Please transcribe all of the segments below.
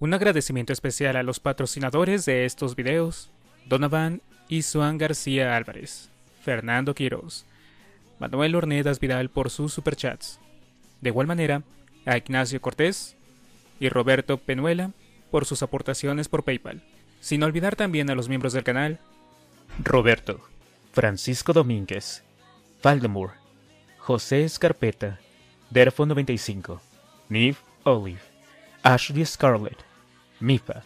Un agradecimiento especial a los patrocinadores de estos videos, Donovan y Juan García Álvarez, Fernando Quiroz, Manuel Ornedas Vidal por sus superchats. De igual manera, a Ignacio Cortés y Roberto Penuela por sus aportaciones por PayPal. Sin olvidar también a los miembros del canal, Roberto, Francisco Domínguez, Valdemur, José Escarpeta, Derfo95, Niv Olive, Ashley Scarlett, MIFA,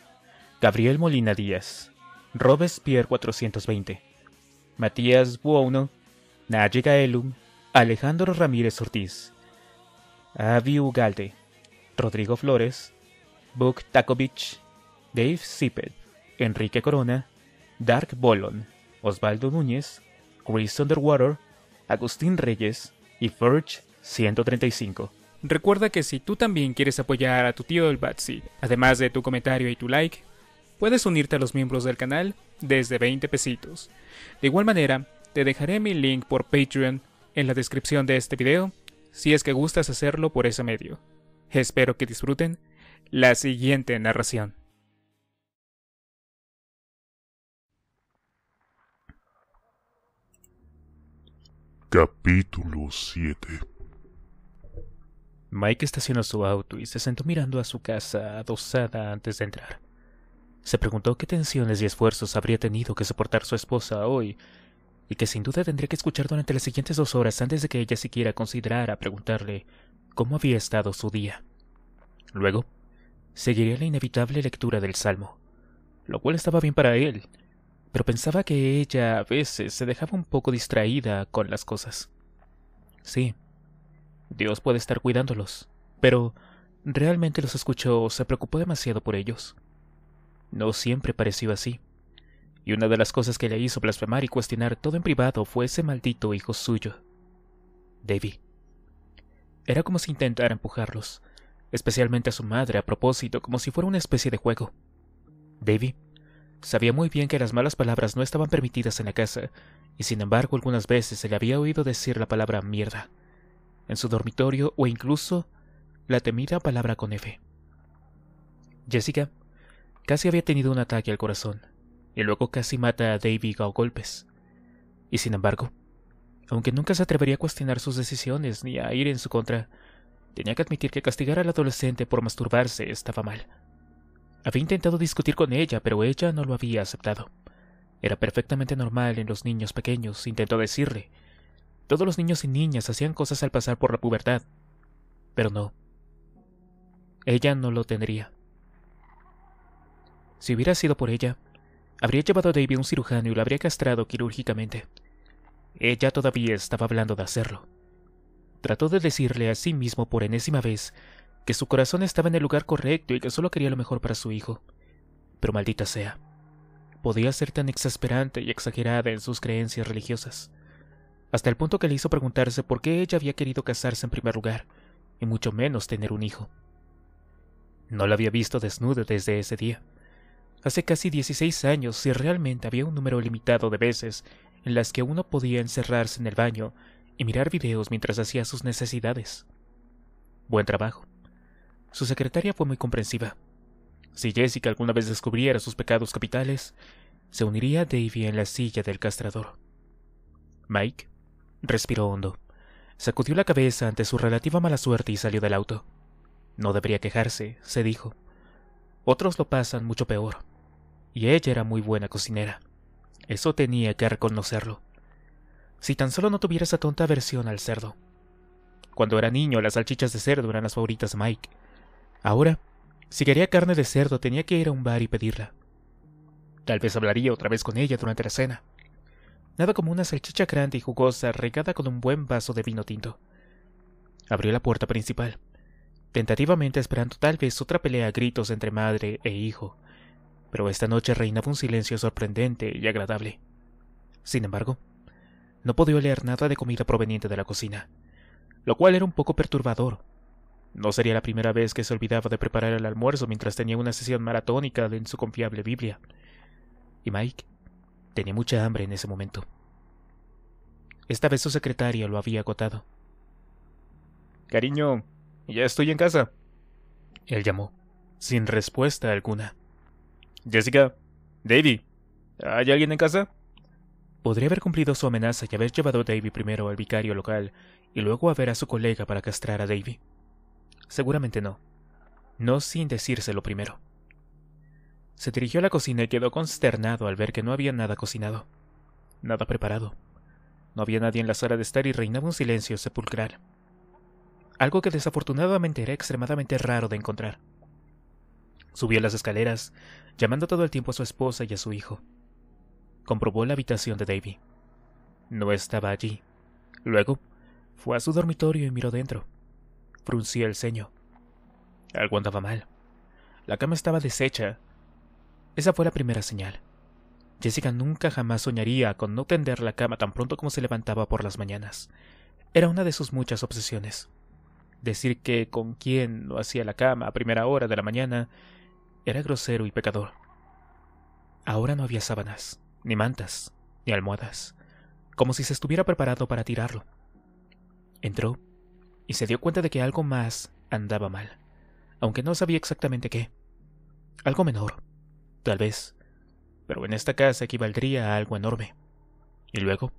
Gabriel Molina Díaz, Robespierre 420, Matías Buono, Naye Gaelum, Alejandro Ramírez Ortiz, Avi Ugalde, Rodrigo Flores, Buck Takovich, Dave Zippet, Enrique Corona, Dark Bolon, Osvaldo Núñez, Chris Underwater, Agustín Reyes y Furge 135. Recuerda que si tú también quieres apoyar a tu tío el Batsy, además de tu comentario y tu like, puedes unirte a los miembros del canal desde 20 pesitos. De igual manera, te dejaré mi link por Patreon en la descripción de este video si es que gustas hacerlo por ese medio. Espero que disfruten la siguiente narración. Capítulo 7 Mike estacionó su auto y se sentó mirando a su casa adosada antes de entrar. Se preguntó qué tensiones y esfuerzos habría tenido que soportar su esposa hoy, y que sin duda tendría que escuchar durante las siguientes dos horas antes de que ella siquiera considerara preguntarle cómo había estado su día. Luego, seguiría la inevitable lectura del Salmo, lo cual estaba bien para él, pero pensaba que ella a veces se dejaba un poco distraída con las cosas. Sí, Dios puede estar cuidándolos, pero realmente los escuchó o se preocupó demasiado por ellos. No siempre pareció así. Y una de las cosas que le hizo blasfemar y cuestionar todo en privado fue ese maldito hijo suyo, Davy. Era como si intentara empujarlos, especialmente a su madre a propósito, como si fuera una especie de juego. Davy sabía muy bien que las malas palabras no estaban permitidas en la casa, y sin embargo algunas veces se le había oído decir la palabra mierda en su dormitorio o incluso la temida palabra con F. Jessica casi había tenido un ataque al corazón y luego casi mata a David a golpes. Y sin embargo, aunque nunca se atrevería a cuestionar sus decisiones ni a ir en su contra, tenía que admitir que castigar al adolescente por masturbarse estaba mal. Había intentado discutir con ella, pero ella no lo había aceptado. Era perfectamente normal en los niños pequeños, intentó decirle, todos los niños y niñas hacían cosas al pasar por la pubertad. Pero no. Ella no lo tendría. Si hubiera sido por ella, habría llevado a David a un cirujano y lo habría castrado quirúrgicamente. Ella todavía estaba hablando de hacerlo. Trató de decirle a sí mismo por enésima vez que su corazón estaba en el lugar correcto y que solo quería lo mejor para su hijo. Pero maldita sea, podía ser tan exasperante y exagerada en sus creencias religiosas hasta el punto que le hizo preguntarse por qué ella había querido casarse en primer lugar, y mucho menos tener un hijo. No la había visto desnuda desde ese día. Hace casi 16 años si realmente había un número limitado de veces en las que uno podía encerrarse en el baño y mirar videos mientras hacía sus necesidades. Buen trabajo. Su secretaria fue muy comprensiva. Si Jessica alguna vez descubriera sus pecados capitales, se uniría a Davy en la silla del castrador. Mike Respiró hondo. Sacudió la cabeza ante su relativa mala suerte y salió del auto. No debería quejarse, se dijo. Otros lo pasan mucho peor. Y ella era muy buena cocinera. Eso tenía que reconocerlo. Si tan solo no tuviera esa tonta aversión al cerdo. Cuando era niño, las salchichas de cerdo eran las favoritas de Mike. Ahora, si quería carne de cerdo, tenía que ir a un bar y pedirla. Tal vez hablaría otra vez con ella durante la cena nada como una salchicha grande y jugosa regada con un buen vaso de vino tinto. Abrió la puerta principal, tentativamente esperando tal vez otra pelea a gritos entre madre e hijo, pero esta noche reinaba un silencio sorprendente y agradable. Sin embargo, no podía oler nada de comida proveniente de la cocina, lo cual era un poco perturbador. No sería la primera vez que se olvidaba de preparar el almuerzo mientras tenía una sesión maratónica en su confiable Biblia. Y Mike Tenía mucha hambre en ese momento. Esta vez su secretaria lo había agotado. Cariño, ya estoy en casa. Él llamó, sin respuesta alguna. Jessica, Davy, ¿hay alguien en casa? Podría haber cumplido su amenaza y haber llevado a Davy primero al vicario local y luego a ver a su colega para castrar a Davy. Seguramente no. No sin decírselo primero. Se dirigió a la cocina y quedó consternado al ver que no había nada cocinado, nada preparado. No había nadie en la sala de estar y reinaba un silencio sepulcral. Algo que desafortunadamente era extremadamente raro de encontrar. Subió las escaleras, llamando todo el tiempo a su esposa y a su hijo. Comprobó la habitación de Davy. No estaba allí. Luego, fue a su dormitorio y miró dentro. Frunció el ceño. Algo andaba mal. La cama estaba deshecha esa fue la primera señal. Jessica nunca jamás soñaría con no tender la cama tan pronto como se levantaba por las mañanas. Era una de sus muchas obsesiones. Decir que con quién no hacía la cama a primera hora de la mañana era grosero y pecador. Ahora no había sábanas, ni mantas, ni almohadas, como si se estuviera preparado para tirarlo. Entró y se dio cuenta de que algo más andaba mal, aunque no sabía exactamente qué. Algo menor, tal vez, pero en esta casa equivaldría a algo enorme. Y luego,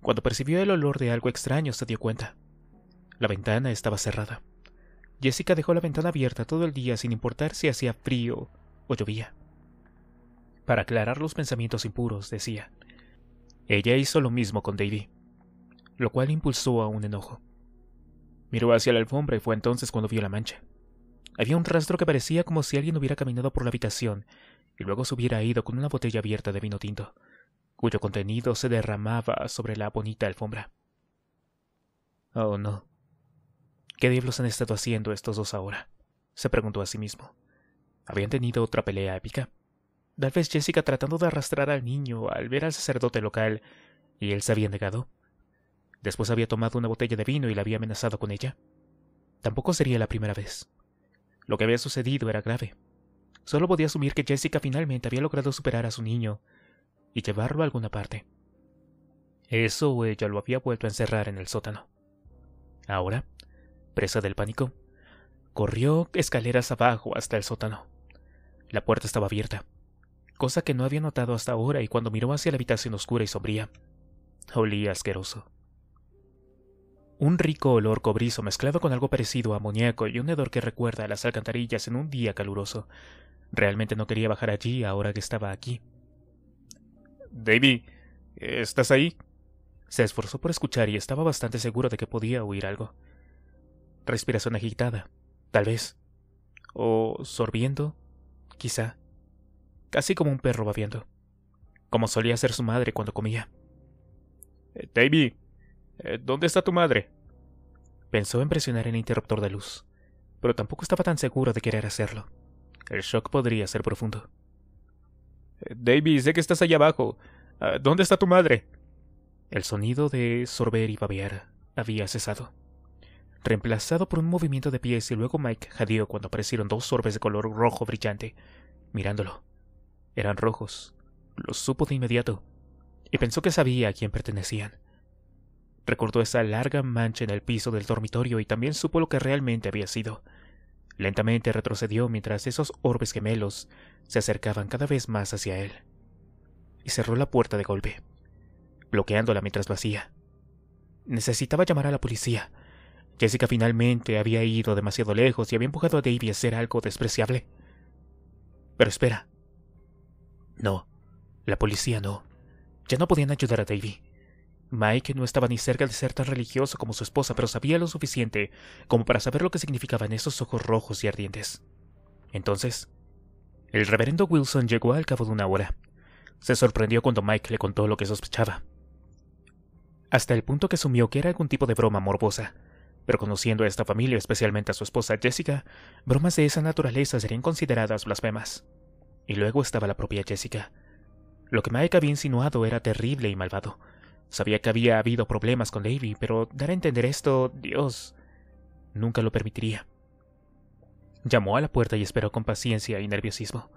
cuando percibió el olor de algo extraño, se dio cuenta. La ventana estaba cerrada. Jessica dejó la ventana abierta todo el día sin importar si hacía frío o llovía. Para aclarar los pensamientos impuros, decía. Ella hizo lo mismo con Davy, lo cual impulsó a un enojo. Miró hacia la alfombra y fue entonces cuando vio la mancha. Había un rastro que parecía como si alguien hubiera caminado por la habitación y luego se hubiera ido con una botella abierta de vino tinto, cuyo contenido se derramaba sobre la bonita alfombra. Oh, no. ¿Qué diablos han estado haciendo estos dos ahora? se preguntó a sí mismo. ¿Habían tenido otra pelea épica? Tal vez Jessica tratando de arrastrar al niño al ver al sacerdote local, y él se había negado. Después había tomado una botella de vino y la había amenazado con ella. Tampoco sería la primera vez. Lo que había sucedido era grave. Solo podía asumir que Jessica finalmente había logrado superar a su niño y llevarlo a alguna parte. Eso ella lo había vuelto a encerrar en el sótano. Ahora, presa del pánico, corrió escaleras abajo hasta el sótano. La puerta estaba abierta, cosa que no había notado hasta ahora y cuando miró hacia la habitación oscura y sombría, olía asqueroso. Un rico olor cobrizo mezclado con algo parecido a amoníaco y un hedor que recuerda a las alcantarillas en un día caluroso. Realmente no quería bajar allí ahora que estaba aquí. Davy, ¿estás ahí? Se esforzó por escuchar y estaba bastante seguro de que podía oír algo. Respiración agitada, tal vez. O sorbiendo, quizá. Casi como un perro babiendo, Como solía hacer su madre cuando comía. Eh, Davy, eh, ¿dónde está tu madre? Pensó en presionar el interruptor de luz, pero tampoco estaba tan seguro de querer hacerlo. El shock podría ser profundo. Eh, Davis, sé que estás allá abajo. Ah, ¿Dónde está tu madre? El sonido de sorber y babear había cesado, reemplazado por un movimiento de pies y luego Mike jadeó cuando aparecieron dos sorbes de color rojo brillante, mirándolo. Eran rojos. Lo supo de inmediato, y pensó que sabía a quién pertenecían. Recordó esa larga mancha en el piso del dormitorio y también supo lo que realmente había sido. Lentamente retrocedió mientras esos orbes gemelos se acercaban cada vez más hacia él. Y cerró la puerta de golpe, bloqueándola mientras vacía. Necesitaba llamar a la policía. Jessica finalmente había ido demasiado lejos y había empujado a Davy a hacer algo despreciable. Pero espera. No, la policía no. Ya no podían ayudar a Davy. Mike no estaba ni cerca de ser tan religioso como su esposa, pero sabía lo suficiente como para saber lo que significaban esos ojos rojos y ardientes. Entonces, el reverendo Wilson llegó al cabo de una hora. Se sorprendió cuando Mike le contó lo que sospechaba. Hasta el punto que asumió que era algún tipo de broma morbosa. Pero conociendo a esta familia, especialmente a su esposa Jessica, bromas de esa naturaleza serían consideradas blasfemas. Y luego estaba la propia Jessica. Lo que Mike había insinuado era terrible y malvado Sabía que había habido problemas con Davy, pero dar a entender esto, Dios, nunca lo permitiría. Llamó a la puerta y esperó con paciencia y nerviosismo.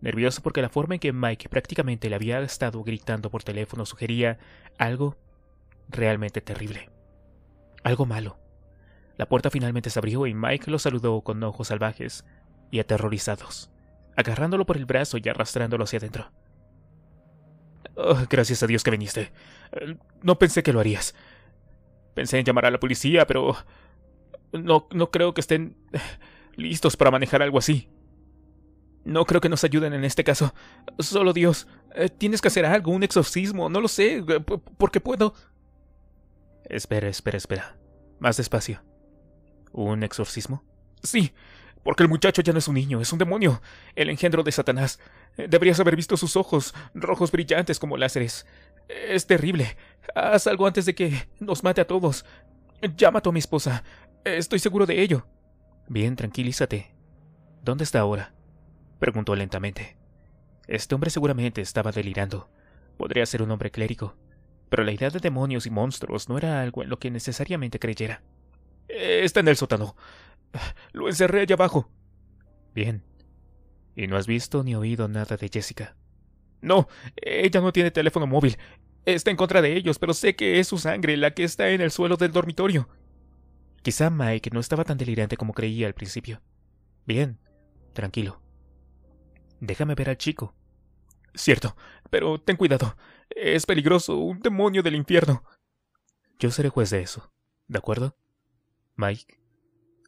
Nervioso porque la forma en que Mike prácticamente le había estado gritando por teléfono sugería algo realmente terrible. Algo malo. La puerta finalmente se abrió y Mike lo saludó con ojos salvajes y aterrorizados, agarrándolo por el brazo y arrastrándolo hacia adentro. Oh, gracias a Dios que viniste. No pensé que lo harías. Pensé en llamar a la policía, pero... No, no creo que estén listos para manejar algo así. No creo que nos ayuden en este caso. Solo Dios. Eh, tienes que hacer algo, un exorcismo, no lo sé, eh, ¿Por qué puedo. Espera, espera, espera. Más despacio. ¿Un exorcismo? Sí, porque el muchacho ya no es un niño, es un demonio, el engendro de Satanás. Eh, deberías haber visto sus ojos, rojos brillantes como láseres. Es terrible. Haz algo antes de que nos mate a todos. Llama a mi esposa. Estoy seguro de ello. Bien, tranquilízate. ¿Dónde está ahora? preguntó lentamente. Este hombre seguramente estaba delirando. Podría ser un hombre clérico. pero la idea de demonios y monstruos no era algo en lo que necesariamente creyera. Está en el sótano. Lo encerré allá abajo. Bien. ¿Y no has visto ni oído nada de Jessica? No, ella no tiene teléfono móvil. Está en contra de ellos, pero sé que es su sangre la que está en el suelo del dormitorio. Quizá Mike no estaba tan delirante como creía al principio. Bien, tranquilo. Déjame ver al chico. Cierto, pero ten cuidado. Es peligroso, un demonio del infierno. Yo seré juez de eso, ¿de acuerdo? Mike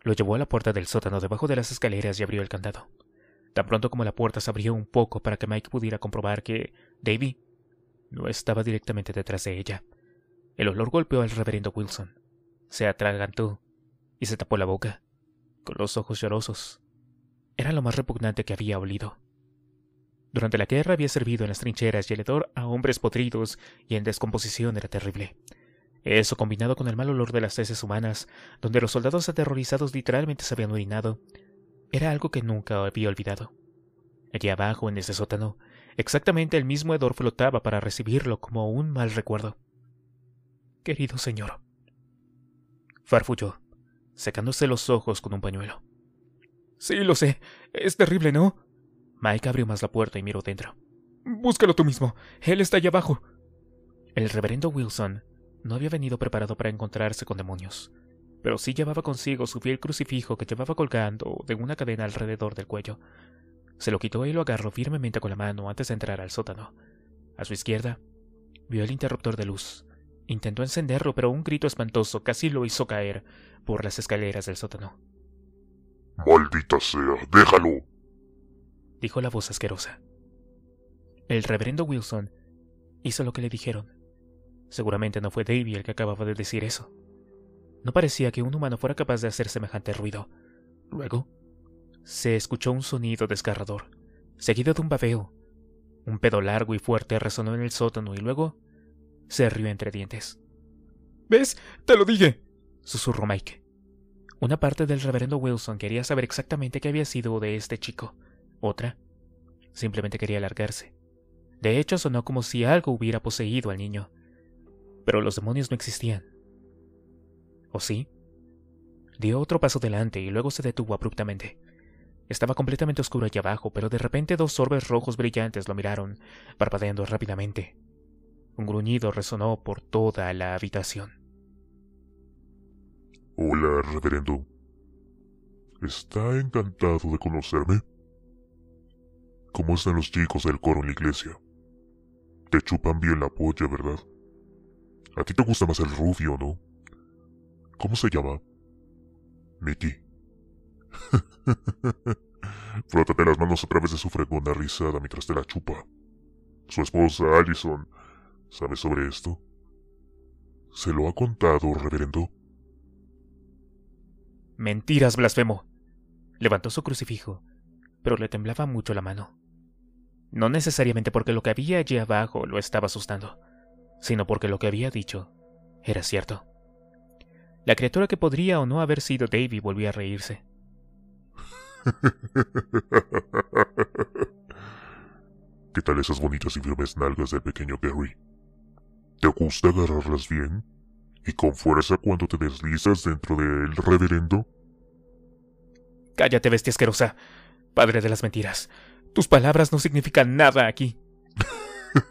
lo llevó a la puerta del sótano debajo de las escaleras y abrió el candado. Tan pronto como la puerta se abrió un poco para que Mike pudiera comprobar que Davy no estaba directamente detrás de ella. El olor golpeó al reverendo Wilson. Se atragantó y se tapó la boca, con los ojos llorosos. Era lo más repugnante que había olido. Durante la guerra había servido en las trincheras y el a hombres podridos y en descomposición era terrible. Eso combinado con el mal olor de las heces humanas, donde los soldados aterrorizados literalmente se habían orinado, era algo que nunca había olvidado. Allí abajo, en ese sótano, exactamente el mismo hedor flotaba para recibirlo como un mal recuerdo. Querido señor. Farfulló, secándose los ojos con un pañuelo. Sí, lo sé. Es terrible, ¿no? Mike abrió más la puerta y miró dentro. Búscalo tú mismo. Él está allá abajo. El reverendo Wilson no había venido preparado para encontrarse con demonios, pero sí llevaba consigo su fiel crucifijo que llevaba colgando de una cadena alrededor del cuello. Se lo quitó y lo agarró firmemente con la mano antes de entrar al sótano. A su izquierda, vio el interruptor de luz. Intentó encenderlo, pero un grito espantoso casi lo hizo caer por las escaleras del sótano. Maldita sea, déjalo. dijo la voz asquerosa. El reverendo Wilson hizo lo que le dijeron. Seguramente no fue Davy el que acababa de decir eso. No parecía que un humano fuera capaz de hacer semejante ruido. Luego, se escuchó un sonido desgarrador, seguido de un babeo. Un pedo largo y fuerte resonó en el sótano y luego se rió entre dientes. ¿Ves? Te lo dije, susurró Mike. Una parte del reverendo Wilson quería saber exactamente qué había sido de este chico. Otra, simplemente quería alargarse. De hecho, sonó como si algo hubiera poseído al niño. Pero los demonios no existían. ¿O sí? Dio otro paso adelante y luego se detuvo abruptamente. Estaba completamente oscuro allá abajo, pero de repente dos orbes rojos brillantes lo miraron, parpadeando rápidamente. Un gruñido resonó por toda la habitación. Hola, reverendo. ¿Está encantado de conocerme? ¿Cómo están los chicos del coro en la iglesia? Te chupan bien la polla, ¿verdad? A ti te gusta más el rubio, ¿no? ¿Cómo se llama? Mickey. Frótate las manos a través de su fregona rizada mientras te la chupa. Su esposa, Allison, ¿sabe sobre esto? ¿Se lo ha contado, reverendo? Mentiras, blasfemo. Levantó su crucifijo, pero le temblaba mucho la mano. No necesariamente porque lo que había allí abajo lo estaba asustando, sino porque lo que había dicho era cierto. La criatura que podría o no haber sido Davy volvió a reírse. ¿Qué tal esas bonitas y firmes nalgas del pequeño Gary? ¿Te gusta agarrarlas bien? ¿Y con fuerza cuando te deslizas dentro del reverendo? Cállate, bestia asquerosa. Padre de las mentiras. Tus palabras no significan nada aquí.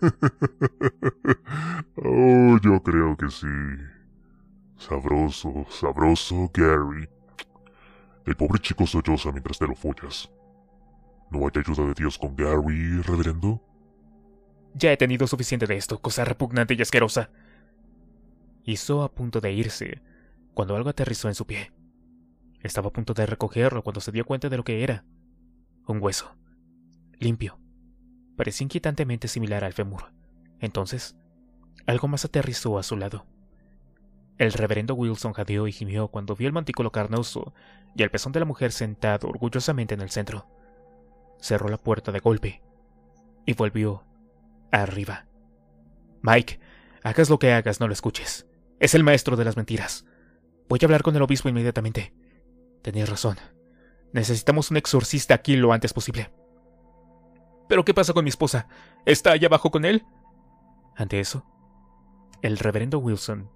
oh, yo creo que sí. Sabroso, sabroso, Gary. El pobre chico solloza mientras te lo follas. ¿No hay ayuda de Dios con Gary, reverendo? Ya he tenido suficiente de esto, cosa repugnante y asquerosa. Hizo a punto de irse, cuando algo aterrizó en su pie. Estaba a punto de recogerlo cuando se dio cuenta de lo que era. Un hueso. Limpio. Parecía inquietantemente similar al fémur. Entonces, algo más aterrizó a su lado. El reverendo Wilson jadeó y gimió cuando vio el montículo carnoso y el pezón de la mujer sentado orgullosamente en el centro. Cerró la puerta de golpe y volvió arriba. Mike, hagas lo que hagas, no lo escuches. Es el maestro de las mentiras. Voy a hablar con el obispo inmediatamente. Tenías razón. Necesitamos un exorcista aquí lo antes posible. ¿Pero qué pasa con mi esposa? ¿Está allá abajo con él? Ante eso, el reverendo Wilson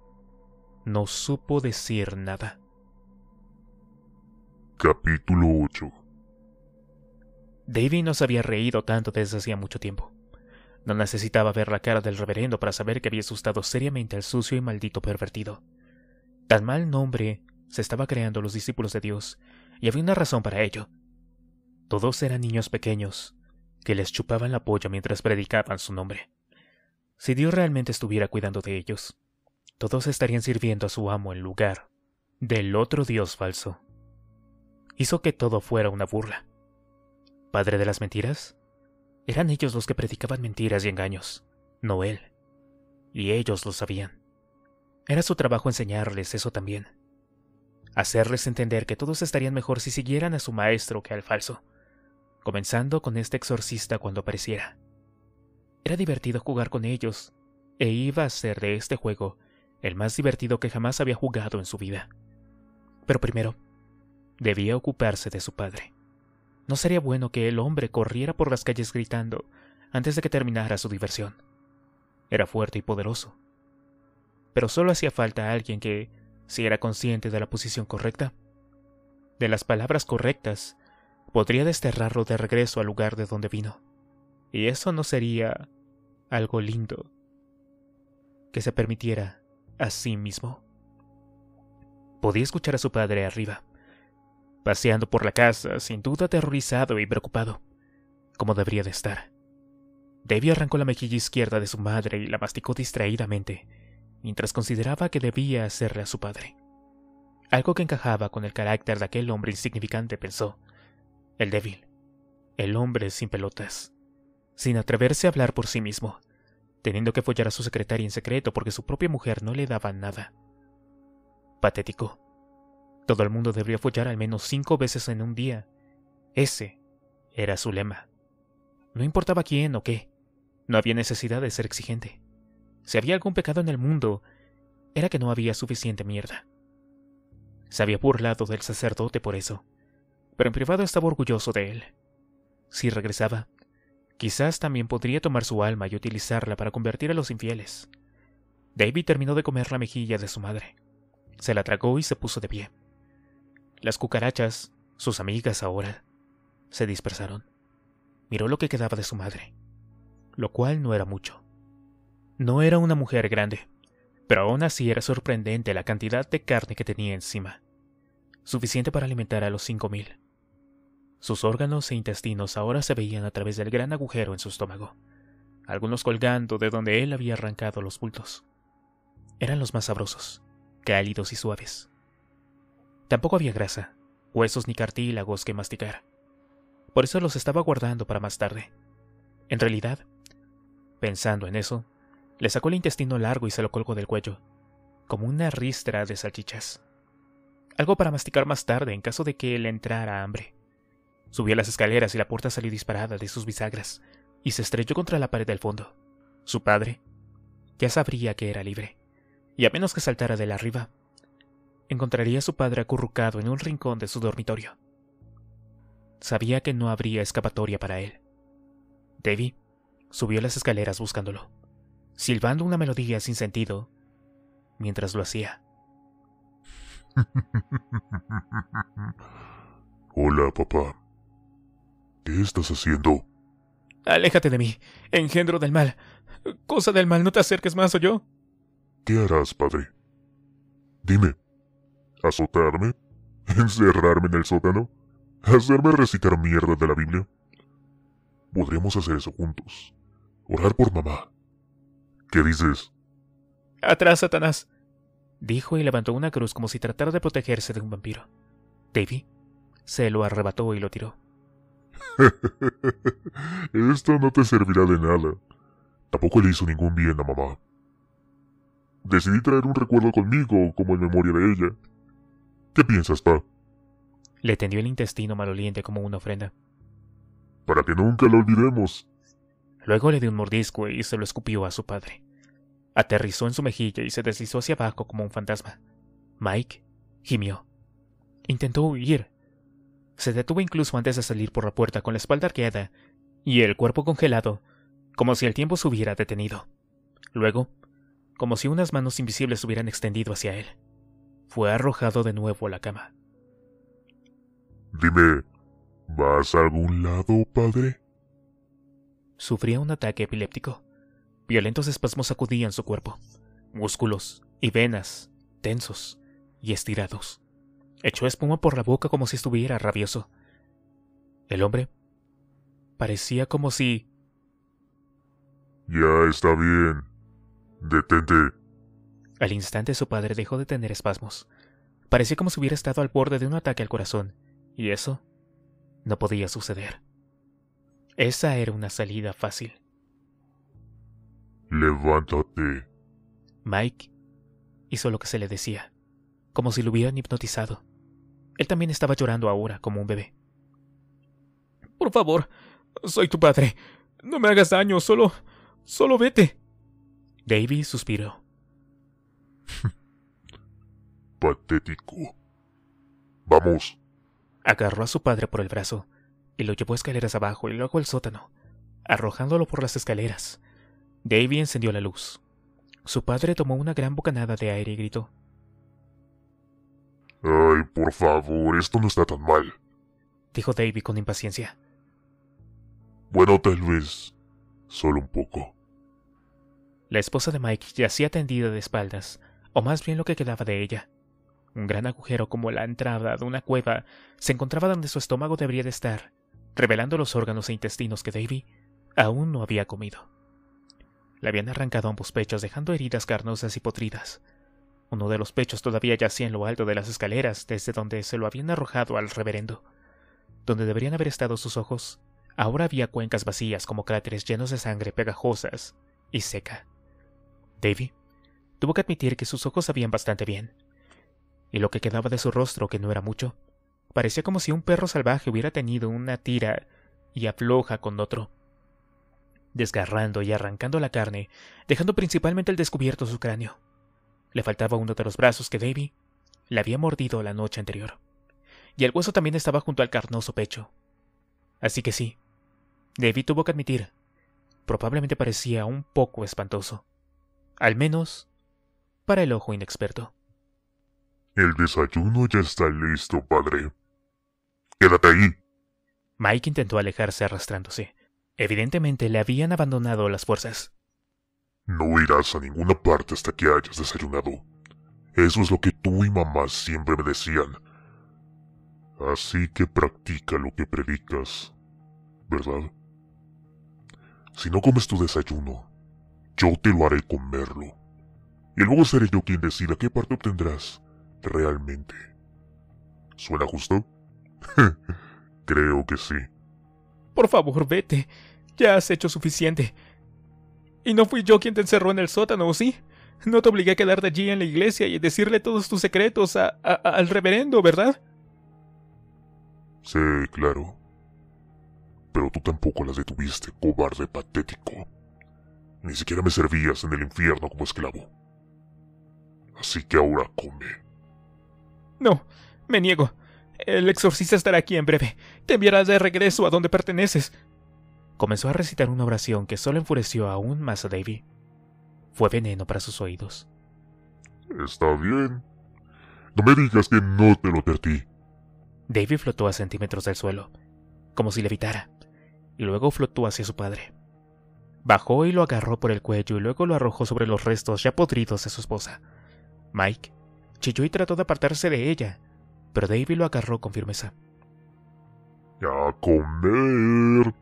no supo decir nada. Capítulo 8 Davy no se había reído tanto desde hacía mucho tiempo. No necesitaba ver la cara del reverendo para saber que había asustado seriamente al sucio y maldito pervertido. Tan mal nombre se estaba creando los discípulos de Dios, y había una razón para ello. Todos eran niños pequeños, que les chupaban la polla mientras predicaban su nombre. Si Dios realmente estuviera cuidando de ellos, todos estarían sirviendo a su amo en lugar del otro dios falso. Hizo que todo fuera una burla. Padre de las mentiras, eran ellos los que predicaban mentiras y engaños, no él. Y ellos lo sabían. Era su trabajo enseñarles eso también. Hacerles entender que todos estarían mejor si siguieran a su maestro que al falso, comenzando con este exorcista cuando apareciera. Era divertido jugar con ellos, e iba a hacer de este juego el más divertido que jamás había jugado en su vida. Pero primero, debía ocuparse de su padre. No sería bueno que el hombre corriera por las calles gritando antes de que terminara su diversión. Era fuerte y poderoso. Pero solo hacía falta alguien que, si era consciente de la posición correcta, de las palabras correctas, podría desterrarlo de regreso al lugar de donde vino. Y eso no sería algo lindo que se permitiera a sí mismo. Podía escuchar a su padre arriba, paseando por la casa, sin duda aterrorizado y preocupado, como debería de estar. Debbie arrancó la mejilla izquierda de su madre y la masticó distraídamente, mientras consideraba que debía hacerle a su padre. Algo que encajaba con el carácter de aquel hombre insignificante, pensó. El débil. El hombre sin pelotas. Sin atreverse a hablar por sí mismo teniendo que follar a su secretaria en secreto porque su propia mujer no le daba nada. Patético. Todo el mundo debería follar al menos cinco veces en un día. Ese era su lema. No importaba quién o qué. No había necesidad de ser exigente. Si había algún pecado en el mundo, era que no había suficiente mierda. Se había burlado del sacerdote por eso, pero en privado estaba orgulloso de él. Si regresaba, Quizás también podría tomar su alma y utilizarla para convertir a los infieles. David terminó de comer la mejilla de su madre. Se la tragó y se puso de pie. Las cucarachas, sus amigas ahora, se dispersaron. Miró lo que quedaba de su madre, lo cual no era mucho. No era una mujer grande, pero aún así era sorprendente la cantidad de carne que tenía encima, suficiente para alimentar a los cinco mil. Sus órganos e intestinos ahora se veían a través del gran agujero en su estómago, algunos colgando de donde él había arrancado los bultos. Eran los más sabrosos, cálidos y suaves. Tampoco había grasa, huesos ni cartílagos que masticar. Por eso los estaba guardando para más tarde. En realidad, pensando en eso, le sacó el intestino largo y se lo colgó del cuello, como una ristra de salchichas. Algo para masticar más tarde en caso de que él entrara hambre. Subió las escaleras y la puerta salió disparada de sus bisagras y se estrelló contra la pared del fondo. Su padre ya sabría que era libre, y a menos que saltara de la arriba, encontraría a su padre acurrucado en un rincón de su dormitorio. Sabía que no habría escapatoria para él. Debbie subió las escaleras buscándolo, silbando una melodía sin sentido mientras lo hacía. Hola, papá. ¿Qué estás haciendo? Aléjate de mí, engendro del mal. Cosa del mal, no te acerques más, o yo. ¿Qué harás, padre? Dime. ¿Azotarme? ¿Encerrarme en el sótano? ¿Hacerme recitar mierda de la Biblia? Podríamos hacer eso juntos. Orar por mamá. ¿Qué dices? Atrás, Satanás. Dijo y levantó una cruz como si tratara de protegerse de un vampiro. Davy se lo arrebató y lo tiró. Esto no te servirá de nada. Tampoco le hizo ningún bien a mamá. Decidí traer un recuerdo conmigo, como en memoria de ella. ¿Qué piensas, pa? Le tendió el intestino maloliente como una ofrenda. Para que nunca lo olvidemos. Luego le dio un mordisco y se lo escupió a su padre. Aterrizó en su mejilla y se deslizó hacia abajo como un fantasma. Mike gimió. Intentó huir, se detuvo incluso antes de salir por la puerta con la espalda arqueada y el cuerpo congelado, como si el tiempo se hubiera detenido. Luego, como si unas manos invisibles se hubieran extendido hacia él, fue arrojado de nuevo a la cama. Dime, ¿vas a algún lado, padre? Sufría un ataque epiléptico. Violentos espasmos sacudían su cuerpo, músculos y venas tensos y estirados. Echó espuma por la boca como si estuviera rabioso. El hombre parecía como si... Ya está bien. Detente. Al instante su padre dejó de tener espasmos. Parecía como si hubiera estado al borde de un ataque al corazón, y eso no podía suceder. Esa era una salida fácil. Levántate. Mike hizo lo que se le decía, como si lo hubieran hipnotizado. Él también estaba llorando ahora como un bebé. Por favor, soy tu padre. No me hagas daño, solo... solo vete. Davy suspiró. Patético. Vamos. Agarró a su padre por el brazo y lo llevó escaleras abajo y luego al sótano, arrojándolo por las escaleras. Davy encendió la luz. Su padre tomó una gran bocanada de aire y gritó. Ay, por favor, esto no está tan mal, dijo Davy con impaciencia. Bueno, tal vez. Solo un poco. La esposa de Mike yacía tendida de espaldas, o más bien lo que quedaba de ella. Un gran agujero como la entrada de una cueva se encontraba donde su estómago debería de estar, revelando los órganos e intestinos que Davy aún no había comido. Le habían arrancado ambos pechos dejando heridas carnosas y podridas, uno de los pechos todavía yacía en lo alto de las escaleras desde donde se lo habían arrojado al reverendo. Donde deberían haber estado sus ojos, ahora había cuencas vacías como cráteres llenos de sangre pegajosas y seca. Davy tuvo que admitir que sus ojos sabían bastante bien. Y lo que quedaba de su rostro, que no era mucho, parecía como si un perro salvaje hubiera tenido una tira y afloja con otro, desgarrando y arrancando la carne, dejando principalmente el descubierto su cráneo. Le faltaba uno de los brazos que Davy le había mordido la noche anterior, y el hueso también estaba junto al carnoso pecho. Así que sí, Davy tuvo que admitir, probablemente parecía un poco espantoso, al menos para el ojo inexperto. El desayuno ya está listo, padre. Quédate ahí. Mike intentó alejarse arrastrándose. Evidentemente le habían abandonado las fuerzas. No irás a ninguna parte hasta que hayas desayunado. Eso es lo que tú y mamá siempre me decían. Así que practica lo que predicas, ¿verdad? Si no comes tu desayuno, yo te lo haré comerlo. Y luego seré yo quien decida qué parte obtendrás realmente. ¿Suena justo? Creo que sí. Por favor, vete. Ya has hecho suficiente. Y no fui yo quien te encerró en el sótano, ¿o ¿sí? No te obligué a quedarte allí en la iglesia y decirle todos tus secretos al reverendo, ¿verdad? Sí, claro. Pero tú tampoco las detuviste, cobarde patético. Ni siquiera me servías en el infierno como esclavo. Así que ahora come. No, me niego. El exorcista estará aquí en breve. Te enviará de regreso a donde perteneces comenzó a recitar una oración que solo enfureció aún más a Davy. Fue veneno para sus oídos. Está bien. No me digas que no te lo perdí. Davy flotó a centímetros del suelo, como si levitara, y luego flotó hacia su padre. Bajó y lo agarró por el cuello y luego lo arrojó sobre los restos ya podridos de su esposa. Mike chilló y trató de apartarse de ella, pero Davy lo agarró con firmeza. ¡A comer!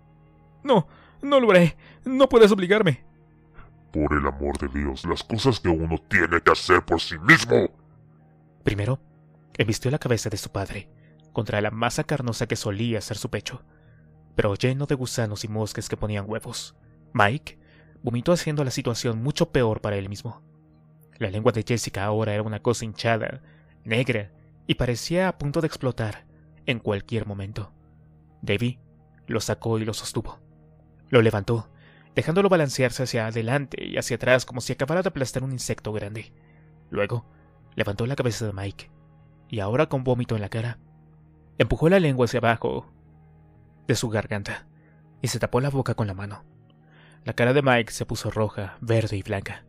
No, no lo haré. No puedes obligarme. Por el amor de Dios, las cosas que uno tiene que hacer por sí mismo. Primero, embistió la cabeza de su padre contra la masa carnosa que solía ser su pecho, pero lleno de gusanos y mosques que ponían huevos. Mike vomitó haciendo la situación mucho peor para él mismo. La lengua de Jessica ahora era una cosa hinchada, negra, y parecía a punto de explotar en cualquier momento. Debbie lo sacó y lo sostuvo. Lo levantó, dejándolo balancearse hacia adelante y hacia atrás como si acabara de aplastar un insecto grande. Luego, levantó la cabeza de Mike, y ahora con vómito en la cara, empujó la lengua hacia abajo de su garganta y se tapó la boca con la mano. La cara de Mike se puso roja, verde y blanca,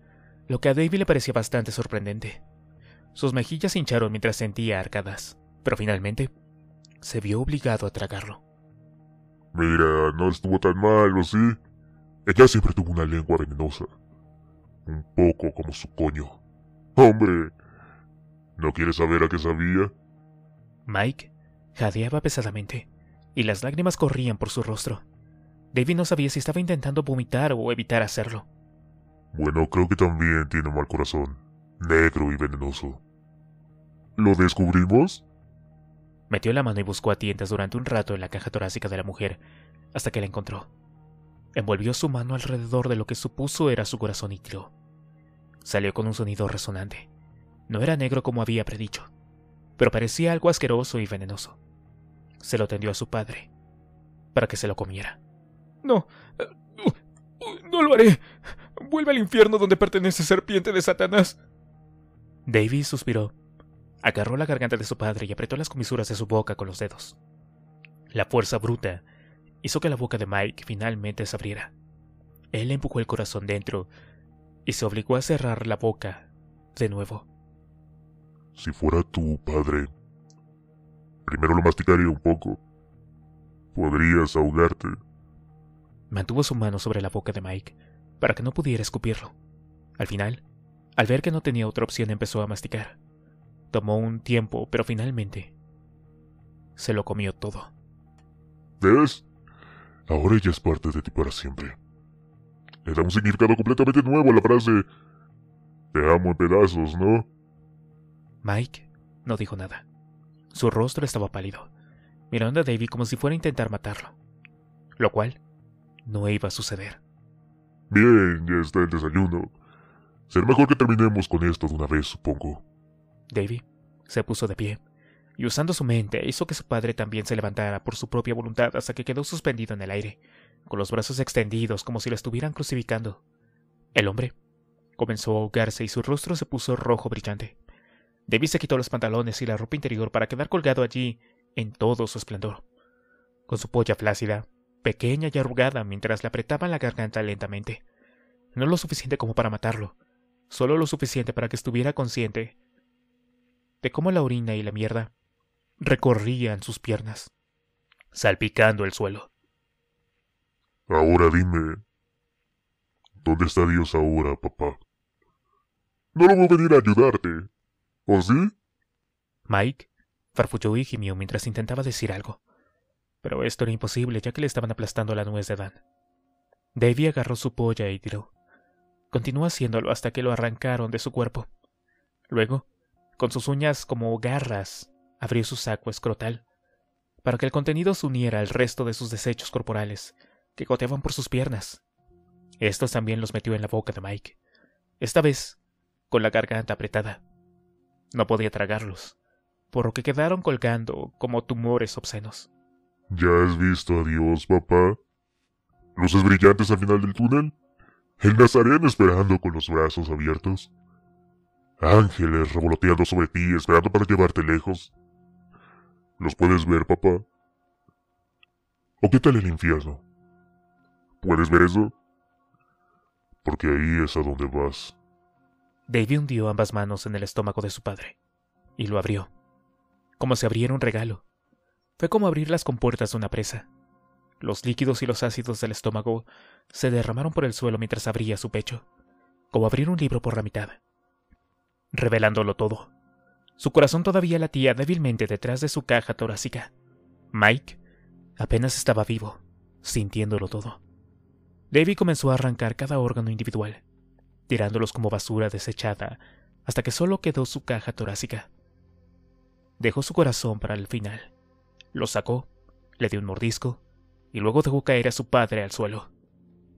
lo que a David le parecía bastante sorprendente. Sus mejillas se hincharon mientras sentía arcadas, pero finalmente se vio obligado a tragarlo. Mira, no estuvo tan mal o sí. Ella siempre tuvo una lengua venenosa. Un poco como su coño. Hombre, ¿no quieres saber a qué sabía? Mike jadeaba pesadamente, y las lágrimas corrían por su rostro. David no sabía si estaba intentando vomitar o evitar hacerlo. Bueno, creo que también tiene mal corazón. Negro y venenoso. ¿Lo descubrimos? Metió la mano y buscó a tientas durante un rato en la caja torácica de la mujer, hasta que la encontró. Envolvió su mano alrededor de lo que supuso era su corazón y tiró. Salió con un sonido resonante. No era negro como había predicho, pero parecía algo asqueroso y venenoso. Se lo tendió a su padre, para que se lo comiera. No, eh, no lo haré. Vuelve al infierno donde pertenece serpiente de Satanás. Davis suspiró Agarró la garganta de su padre y apretó las comisuras de su boca con los dedos. La fuerza bruta hizo que la boca de Mike finalmente se abriera. Él empujó el corazón dentro y se obligó a cerrar la boca de nuevo. Si fuera tu padre, primero lo masticaría un poco. Podrías ahogarte. Mantuvo su mano sobre la boca de Mike para que no pudiera escupirlo. Al final, al ver que no tenía otra opción, empezó a masticar. Tomó un tiempo, pero finalmente se lo comió todo. ¿Ves? Ahora ella es parte de ti para siempre. Le da un significado completamente nuevo a la frase Te amo en pedazos, ¿no? Mike no dijo nada. Su rostro estaba pálido, mirando a David como si fuera a intentar matarlo, lo cual no iba a suceder. Bien, ya está el desayuno. Será mejor que terminemos con esto de una vez, supongo. Davy se puso de pie y usando su mente hizo que su padre también se levantara por su propia voluntad hasta que quedó suspendido en el aire, con los brazos extendidos como si lo estuvieran crucificando. El hombre comenzó a ahogarse y su rostro se puso rojo brillante. Davy se quitó los pantalones y la ropa interior para quedar colgado allí en todo su esplendor. Con su polla flácida, pequeña y arrugada mientras le apretaban la garganta lentamente. No lo suficiente como para matarlo, solo lo suficiente para que estuviera consciente de cómo la orina y la mierda recorrían sus piernas, salpicando el suelo. Ahora dime, ¿dónde está Dios ahora, papá? No lo voy a venir a ayudarte, ¿o sí? Mike farfulló y gimió mientras intentaba decir algo, pero esto era imposible ya que le estaban aplastando la nuez de Dan. Davy agarró su polla y tiró. Continuó haciéndolo hasta que lo arrancaron de su cuerpo. Luego, con sus uñas como garras, abrió su saco escrotal, para que el contenido se uniera al resto de sus desechos corporales, que goteaban por sus piernas. Estos también los metió en la boca de Mike, esta vez con la garganta apretada. No podía tragarlos, por lo que quedaron colgando como tumores obscenos. ¿Ya has visto a Dios, papá? ¿Luces brillantes al final del túnel? El Nazareno esperando con los brazos abiertos. Ángeles revoloteando sobre ti, esperando para llevarte lejos. ¿Los puedes ver, papá? ¿O qué tal el infierno? ¿Puedes ver eso? Porque ahí es a donde vas. David hundió ambas manos en el estómago de su padre y lo abrió, como si abriera un regalo. Fue como abrir las compuertas de una presa. Los líquidos y los ácidos del estómago se derramaron por el suelo mientras abría su pecho, como abrir un libro por la mitad revelándolo todo. Su corazón todavía latía débilmente detrás de su caja torácica. Mike apenas estaba vivo, sintiéndolo todo. Davy comenzó a arrancar cada órgano individual, tirándolos como basura desechada hasta que solo quedó su caja torácica. Dejó su corazón para el final. Lo sacó, le dio un mordisco y luego dejó caer a su padre al suelo.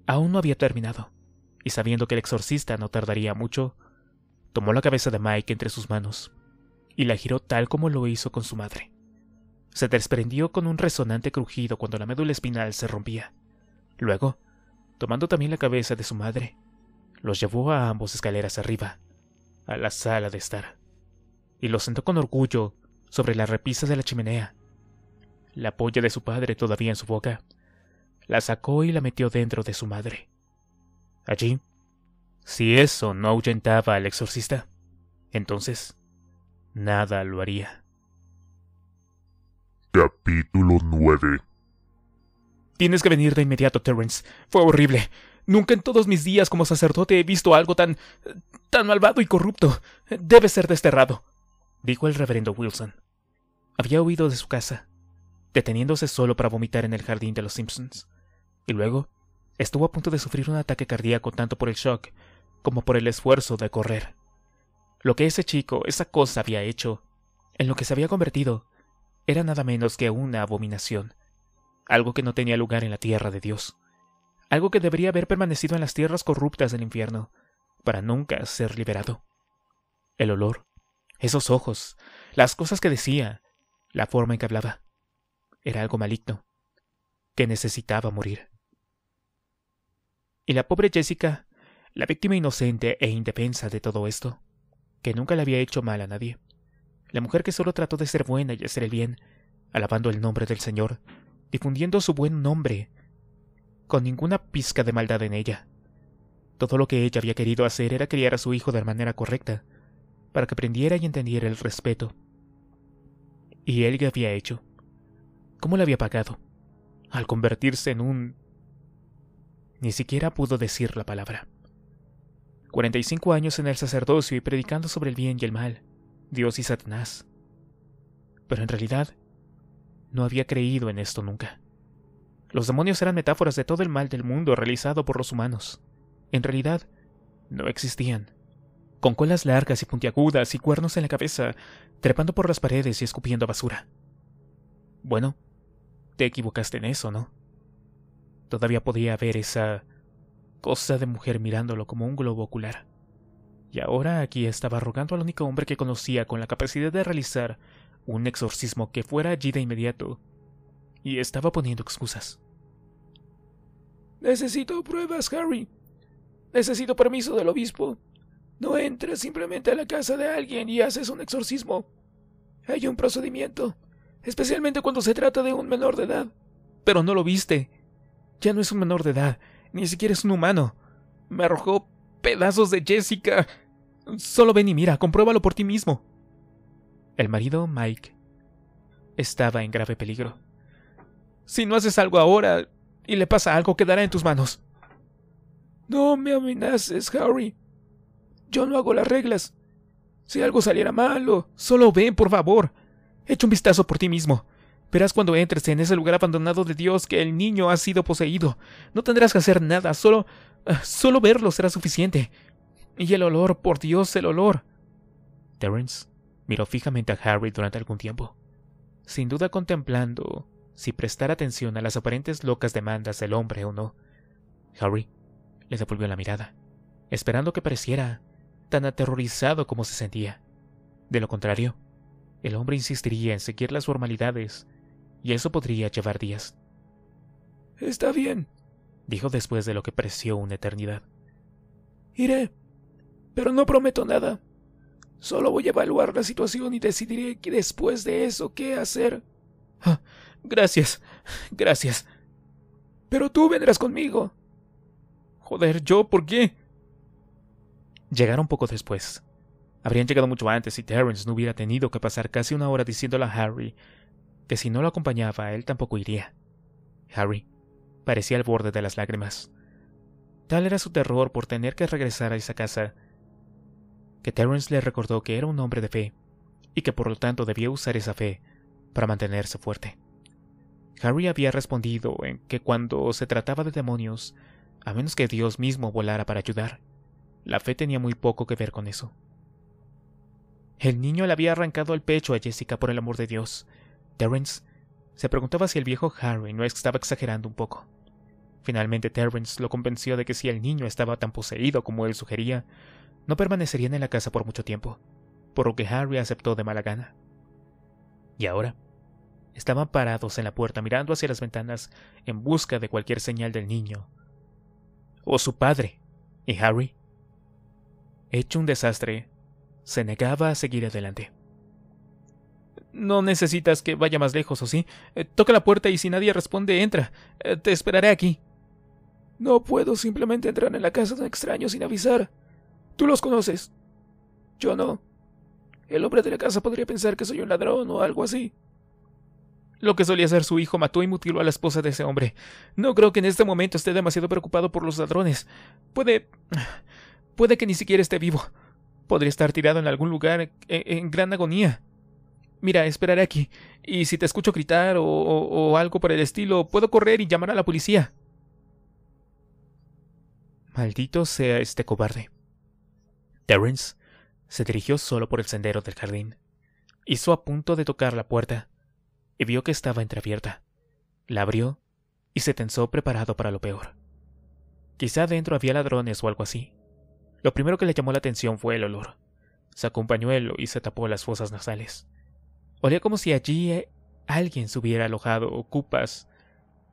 Aún no había terminado, y sabiendo que el exorcista no tardaría mucho, tomó la cabeza de Mike entre sus manos y la giró tal como lo hizo con su madre. Se desprendió con un resonante crujido cuando la médula espinal se rompía. Luego, tomando también la cabeza de su madre, los llevó a ambos escaleras arriba, a la sala de estar, y los sentó con orgullo sobre las repisas de la chimenea. La polla de su padre todavía en su boca, la sacó y la metió dentro de su madre. Allí, si eso no ahuyentaba al exorcista, entonces nada lo haría. Capítulo 9 Tienes que venir de inmediato, Terence. Fue horrible. Nunca en todos mis días como sacerdote he visto algo tan. tan malvado y corrupto. Debe ser desterrado, dijo el reverendo Wilson. Había huido de su casa, deteniéndose solo para vomitar en el jardín de los Simpsons. Y luego, estuvo a punto de sufrir un ataque cardíaco tanto por el shock como por el esfuerzo de correr. Lo que ese chico, esa cosa había hecho, en lo que se había convertido, era nada menos que una abominación, algo que no tenía lugar en la tierra de Dios, algo que debería haber permanecido en las tierras corruptas del infierno, para nunca ser liberado. El olor, esos ojos, las cosas que decía, la forma en que hablaba, era algo maligno, que necesitaba morir. Y la pobre Jessica la víctima inocente e indefensa de todo esto, que nunca le había hecho mal a nadie. La mujer que solo trató de ser buena y hacer el bien, alabando el nombre del Señor, difundiendo su buen nombre, con ninguna pizca de maldad en ella. Todo lo que ella había querido hacer era criar a su hijo de la manera correcta, para que aprendiera y entendiera el respeto. ¿Y él qué había hecho? ¿Cómo le había pagado? Al convertirse en un... Ni siquiera pudo decir la palabra. 45 años en el sacerdocio y predicando sobre el bien y el mal, Dios y Satanás. Pero en realidad, no había creído en esto nunca. Los demonios eran metáforas de todo el mal del mundo realizado por los humanos. En realidad, no existían. Con colas largas y puntiagudas y cuernos en la cabeza, trepando por las paredes y escupiendo basura. Bueno, te equivocaste en eso, ¿no? Todavía podía haber esa cosa de mujer mirándolo como un globo ocular. Y ahora aquí estaba rogando al único hombre que conocía con la capacidad de realizar un exorcismo que fuera allí de inmediato. Y estaba poniendo excusas. Necesito pruebas, Harry. Necesito permiso del obispo. No entras simplemente a la casa de alguien y haces un exorcismo. Hay un procedimiento, especialmente cuando se trata de un menor de edad. Pero no lo viste. Ya no es un menor de edad, ni siquiera es un humano. Me arrojó pedazos de Jessica. Solo ven y mira, compruébalo por ti mismo. El marido, Mike, estaba en grave peligro. Si no haces algo ahora y le pasa algo, quedará en tus manos. No me amenaces, Harry. Yo no hago las reglas. Si algo saliera malo, solo ven, por favor. Echa un vistazo por ti mismo. Verás cuando entres en ese lugar abandonado de Dios que el niño ha sido poseído. No tendrás que hacer nada, solo... Ah, solo verlo será suficiente. Y el olor, por Dios, el olor. Terence miró fijamente a Harry durante algún tiempo, sin duda contemplando si prestar atención a las aparentes locas demandas del hombre o no. Harry le devolvió la mirada, esperando que pareciera tan aterrorizado como se sentía. De lo contrario, el hombre insistiría en seguir las formalidades y eso podría llevar días. Está bien, dijo después de lo que pareció una eternidad. Iré, pero no prometo nada. Solo voy a evaluar la situación y decidiré que después de eso qué hacer. Ah, gracias, gracias. Pero tú vendrás conmigo. Joder, ¿yo por qué? Llegaron poco después. Habrían llegado mucho antes si Terrence no hubiera tenido que pasar casi una hora diciéndole a Harry que si no lo acompañaba él tampoco iría. Harry parecía al borde de las lágrimas. Tal era su terror por tener que regresar a esa casa, que Terence le recordó que era un hombre de fe, y que por lo tanto debía usar esa fe para mantenerse fuerte. Harry había respondido en que cuando se trataba de demonios, a menos que Dios mismo volara para ayudar, la fe tenía muy poco que ver con eso. El niño le había arrancado el pecho a Jessica por el amor de Dios, Terence se preguntaba si el viejo Harry no estaba exagerando un poco. Finalmente Terence lo convenció de que si el niño estaba tan poseído como él sugería, no permanecerían en la casa por mucho tiempo, por lo que Harry aceptó de mala gana. ¿Y ahora? Estaban parados en la puerta mirando hacia las ventanas en busca de cualquier señal del niño. O su padre. ¿Y Harry? Hecho un desastre, se negaba a seguir adelante. No necesitas que vaya más lejos, ¿o sí? Eh, toca la puerta y si nadie responde, entra. Eh, te esperaré aquí. No puedo simplemente entrar en la casa de un extraño sin avisar. Tú los conoces. Yo no. El hombre de la casa podría pensar que soy un ladrón o algo así. Lo que solía ser su hijo mató y mutiló a la esposa de ese hombre. No creo que en este momento esté demasiado preocupado por los ladrones. Puede... puede que ni siquiera esté vivo. Podría estar tirado en algún lugar e, en gran agonía. Mira, esperaré aquí. Y si te escucho gritar o, o, algo por el estilo, puedo correr y llamar a la policía. Maldito sea este cobarde. Terence se dirigió solo por el sendero del jardín. Hizo a punto de tocar la puerta y vio que estaba entreabierta. La abrió y se tensó preparado para lo peor. Quizá dentro había ladrones o algo así. Lo primero que le llamó la atención fue el olor. Sacó un pañuelo y se tapó las fosas nasales. Olía como si allí eh, alguien se hubiera alojado o cupas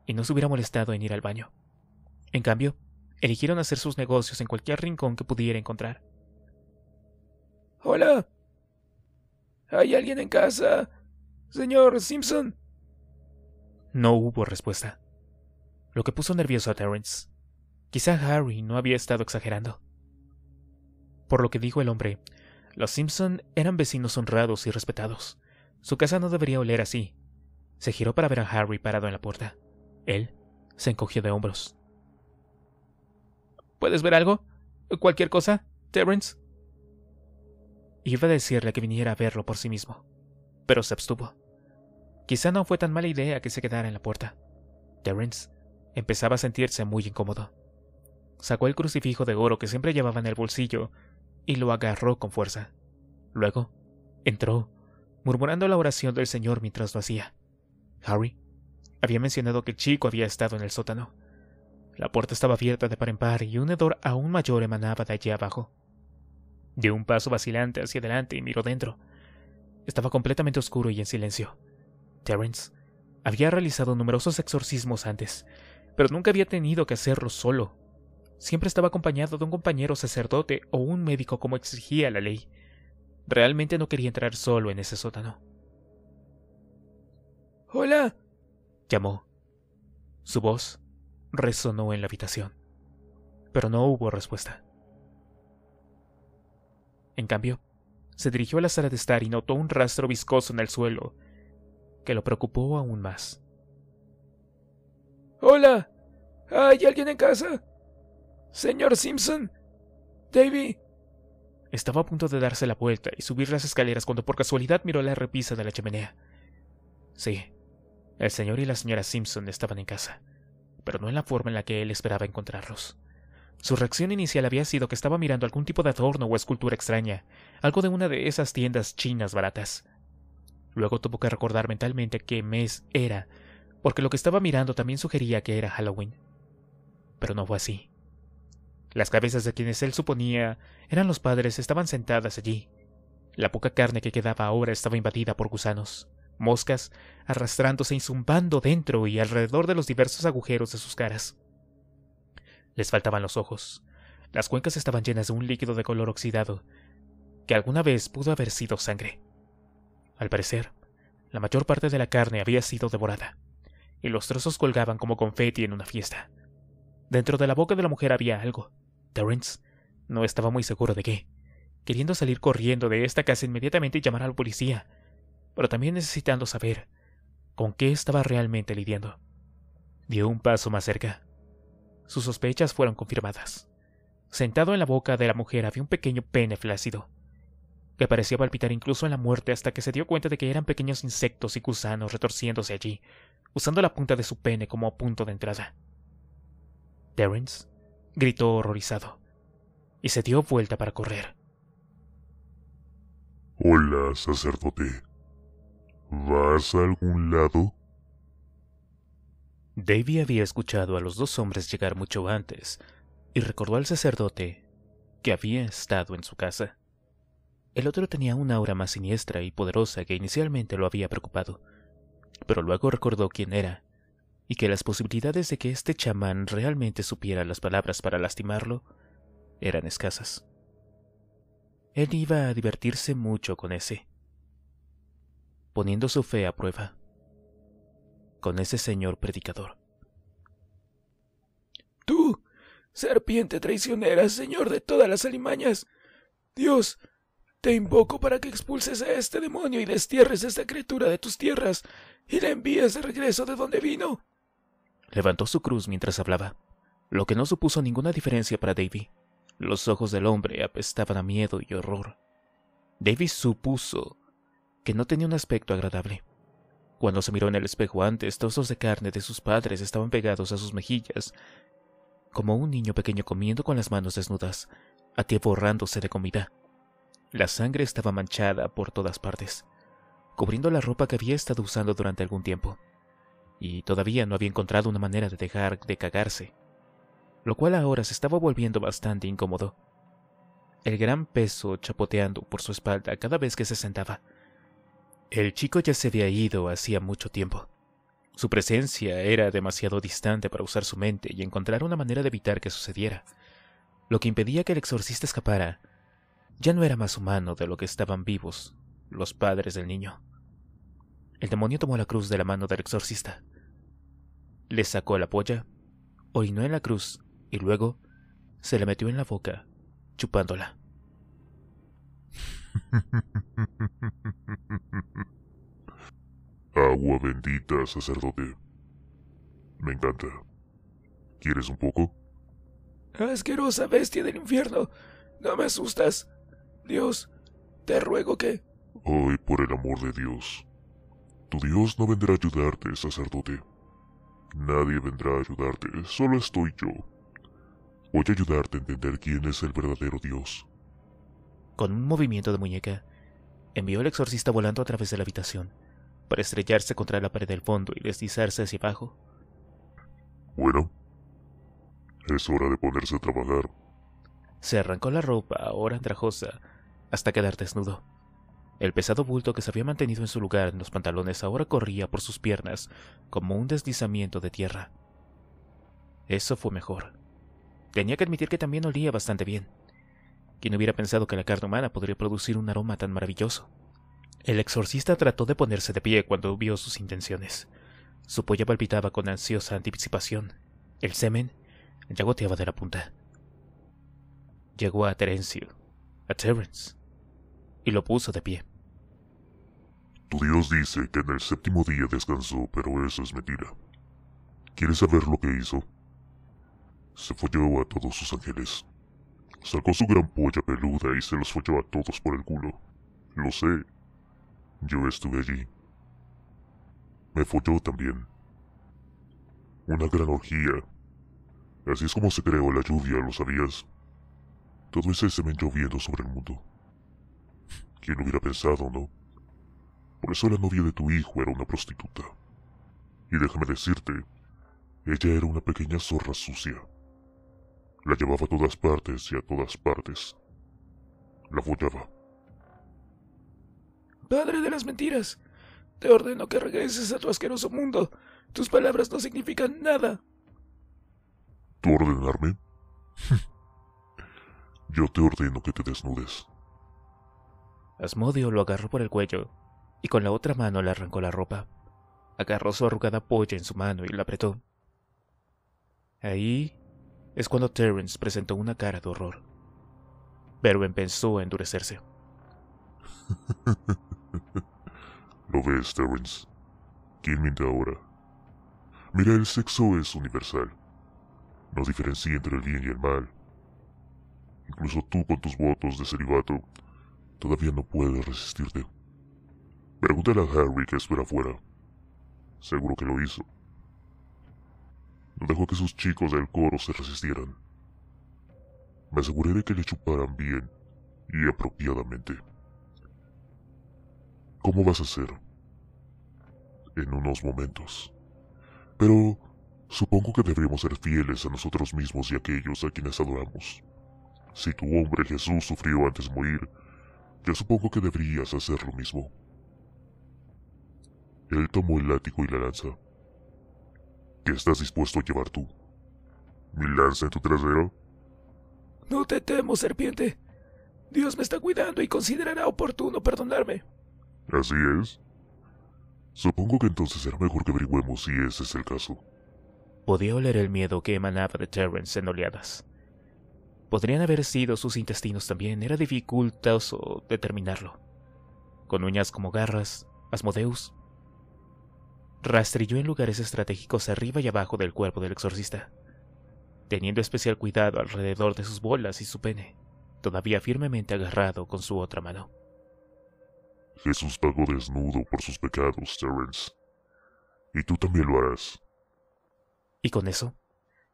y no se hubiera molestado en ir al baño. En cambio, eligieron hacer sus negocios en cualquier rincón que pudiera encontrar. Hola. ¿Hay alguien en casa? Señor Simpson. No hubo respuesta, lo que puso nervioso a Terence. Quizá Harry no había estado exagerando. Por lo que dijo el hombre, los Simpson eran vecinos honrados y respetados, su casa no debería oler así. Se giró para ver a Harry parado en la puerta. Él se encogió de hombros. ¿Puedes ver algo? ¿Cualquier cosa, Terence? Iba a decirle que viniera a verlo por sí mismo, pero se abstuvo. Quizá no fue tan mala idea que se quedara en la puerta. Terence empezaba a sentirse muy incómodo. Sacó el crucifijo de oro que siempre llevaba en el bolsillo y lo agarró con fuerza. Luego, entró murmurando la oración del Señor mientras lo hacía. Harry había mencionado que el chico había estado en el sótano. La puerta estaba abierta de par en par y un hedor aún mayor emanaba de allí abajo. Dio un paso vacilante hacia adelante y miró dentro. Estaba completamente oscuro y en silencio. Terence había realizado numerosos exorcismos antes, pero nunca había tenido que hacerlo solo. Siempre estaba acompañado de un compañero sacerdote o un médico como exigía la ley. Realmente no quería entrar solo en ese sótano. Hola, llamó. Su voz resonó en la habitación, pero no hubo respuesta. En cambio, se dirigió a la sala de estar y notó un rastro viscoso en el suelo, que lo preocupó aún más. Hola, ¿hay alguien en casa? Señor Simpson, Davy, estaba a punto de darse la vuelta y subir las escaleras cuando por casualidad miró la repisa de la chimenea. Sí, el señor y la señora Simpson estaban en casa, pero no en la forma en la que él esperaba encontrarlos. Su reacción inicial había sido que estaba mirando algún tipo de adorno o escultura extraña, algo de una de esas tiendas chinas baratas. Luego tuvo que recordar mentalmente qué mes era, porque lo que estaba mirando también sugería que era Halloween. Pero no fue así. Las cabezas de quienes él suponía eran los padres estaban sentadas allí. La poca carne que quedaba ahora estaba invadida por gusanos, moscas arrastrándose y zumbando dentro y alrededor de los diversos agujeros de sus caras. Les faltaban los ojos. Las cuencas estaban llenas de un líquido de color oxidado, que alguna vez pudo haber sido sangre. Al parecer, la mayor parte de la carne había sido devorada, y los trozos colgaban como confeti en una fiesta. Dentro de la boca de la mujer había algo. Terence no estaba muy seguro de qué. Queriendo salir corriendo de esta casa inmediatamente y llamar al policía, pero también necesitando saber con qué estaba realmente lidiando. Dio un paso más cerca. Sus sospechas fueron confirmadas. Sentado en la boca de la mujer había un pequeño pene flácido, que parecía palpitar incluso en la muerte hasta que se dio cuenta de que eran pequeños insectos y gusanos retorciéndose allí, usando la punta de su pene como punto de entrada. Terence gritó horrorizado y se dio vuelta para correr. Hola, sacerdote. ¿Vas a algún lado? Davy había escuchado a los dos hombres llegar mucho antes y recordó al sacerdote que había estado en su casa. El otro tenía una aura más siniestra y poderosa que inicialmente lo había preocupado, pero luego recordó quién era y que las posibilidades de que este chamán realmente supiera las palabras para lastimarlo eran escasas. Él iba a divertirse mucho con ese, poniendo su fe a prueba, con ese señor predicador. Tú, serpiente traicionera, señor de todas las alimañas, Dios, te invoco para que expulses a este demonio y destierres a esta criatura de tus tierras y la envíes de regreso de donde vino. Levantó su cruz mientras hablaba, lo que no supuso ninguna diferencia para Davy. Los ojos del hombre apestaban a miedo y horror. Davy supuso que no tenía un aspecto agradable. Cuando se miró en el espejo antes, trozos de carne de sus padres estaban pegados a sus mejillas, como un niño pequeño comiendo con las manos desnudas, a borrándose de comida. La sangre estaba manchada por todas partes, cubriendo la ropa que había estado usando durante algún tiempo y todavía no había encontrado una manera de dejar de cagarse, lo cual ahora se estaba volviendo bastante incómodo. El gran peso chapoteando por su espalda cada vez que se sentaba. El chico ya se había ido hacía mucho tiempo. Su presencia era demasiado distante para usar su mente y encontrar una manera de evitar que sucediera. Lo que impedía que el exorcista escapara ya no era más humano de lo que estaban vivos los padres del niño. El demonio tomó la cruz de la mano del exorcista le sacó la polla, orinó en la cruz y luego se la metió en la boca, chupándola. Agua bendita, sacerdote. Me encanta. ¿Quieres un poco? Asquerosa bestia del infierno. No me asustas. Dios, te ruego que... Hoy, por el amor de Dios. Tu Dios no vendrá a ayudarte, sacerdote. Nadie vendrá a ayudarte, solo estoy yo. Voy a ayudarte a entender quién es el verdadero Dios. Con un movimiento de muñeca, envió al exorcista volando a través de la habitación, para estrellarse contra la pared del fondo y deslizarse hacia abajo. Bueno, es hora de ponerse a trabajar. Se arrancó la ropa, ahora andrajosa, hasta quedar desnudo. El pesado bulto que se había mantenido en su lugar en los pantalones ahora corría por sus piernas como un deslizamiento de tierra. Eso fue mejor. Tenía que admitir que también olía bastante bien. ¿Quién hubiera pensado que la carne humana podría producir un aroma tan maravilloso? El exorcista trató de ponerse de pie cuando vio sus intenciones. Su polla palpitaba con ansiosa anticipación. El semen ya goteaba de la punta. Llegó a Terencio, a Terence, y lo puso de pie. Tu Dios dice que en el séptimo día descansó, pero eso es mentira. ¿Quieres saber lo que hizo? Se folló a todos sus ángeles. Sacó su gran polla peluda y se los folló a todos por el culo. Lo sé. Yo estuve allí. Me folló también. Una gran orgía. Así es como se creó la lluvia, ¿lo sabías? Todo ese semen lloviendo sobre el mundo. ¿Quién hubiera pensado, no? Por eso la novia de tu hijo era una prostituta. Y déjame decirte, ella era una pequeña zorra sucia. La llevaba a todas partes y a todas partes. La follaba. Padre de las mentiras, te ordeno que regreses a tu asqueroso mundo. Tus palabras no significan nada. ¿Tú ordenarme? Yo te ordeno que te desnudes. Asmodio lo agarró por el cuello y con la otra mano le arrancó la ropa. Agarró su arrugada polla en su mano y la apretó. Ahí es cuando Terence presentó una cara de horror. Pero pensó a endurecerse. Lo ves, Terence. ¿Quién miente ahora? Mira, el sexo es universal. No diferencia entre el bien y el mal. Incluso tú con tus votos de celibato todavía no puedes resistirte. Pregúntale a Harry que espera afuera. Seguro que lo hizo. No dejó que sus chicos del coro se resistieran. Me aseguré de que le chuparan bien y apropiadamente. ¿Cómo vas a hacer? En unos momentos. Pero supongo que deberíamos ser fieles a nosotros mismos y a aquellos a quienes adoramos. Si tu hombre Jesús sufrió antes de morir, yo supongo que deberías hacer lo mismo. Él tomó el látigo y la lanza. ¿Qué estás dispuesto a llevar tú? ¿Mi lanza en tu trasero? No te temo, serpiente. Dios me está cuidando y considerará oportuno perdonarme. Así es. Supongo que entonces será mejor que averigüemos si ese es el caso. Podía oler el miedo que emanaba de Terrence en oleadas. Podrían haber sido sus intestinos también, era dificultoso determinarlo. Con uñas como garras, Asmodeus rastrilló en lugares estratégicos arriba y abajo del cuerpo del exorcista, teniendo especial cuidado alrededor de sus bolas y su pene, todavía firmemente agarrado con su otra mano. Jesús pagó desnudo por sus pecados, Terence. Y tú también lo harás. Y con eso,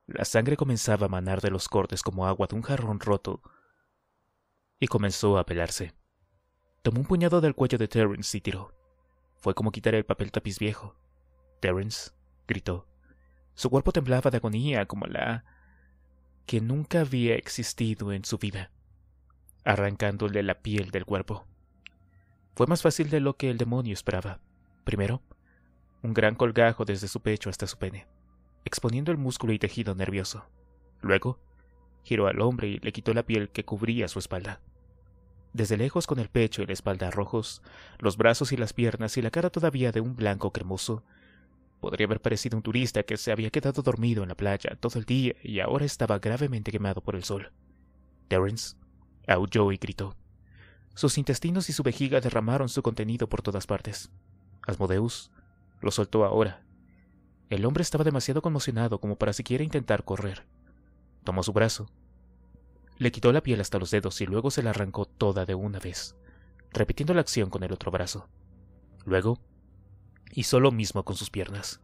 la sangre comenzaba a manar de los cortes como agua de un jarrón roto, y comenzó a pelarse. Tomó un puñado del cuello de Terence y tiró. Fue como quitar el papel tapiz viejo. Terence, gritó. Su cuerpo temblaba de agonía como la que nunca había existido en su vida, arrancándole la piel del cuerpo. Fue más fácil de lo que el demonio esperaba. Primero, un gran colgajo desde su pecho hasta su pene, exponiendo el músculo y tejido nervioso. Luego, giró al hombre y le quitó la piel que cubría su espalda. Desde lejos, con el pecho y la espalda rojos, los brazos y las piernas y la cara todavía de un blanco cremoso, Podría haber parecido un turista que se había quedado dormido en la playa todo el día y ahora estaba gravemente quemado por el sol. Terence aulló y gritó. Sus intestinos y su vejiga derramaron su contenido por todas partes. Asmodeus lo soltó ahora. El hombre estaba demasiado conmocionado como para siquiera intentar correr. Tomó su brazo, le quitó la piel hasta los dedos y luego se la arrancó toda de una vez, repitiendo la acción con el otro brazo. Luego, hizo lo mismo con sus piernas.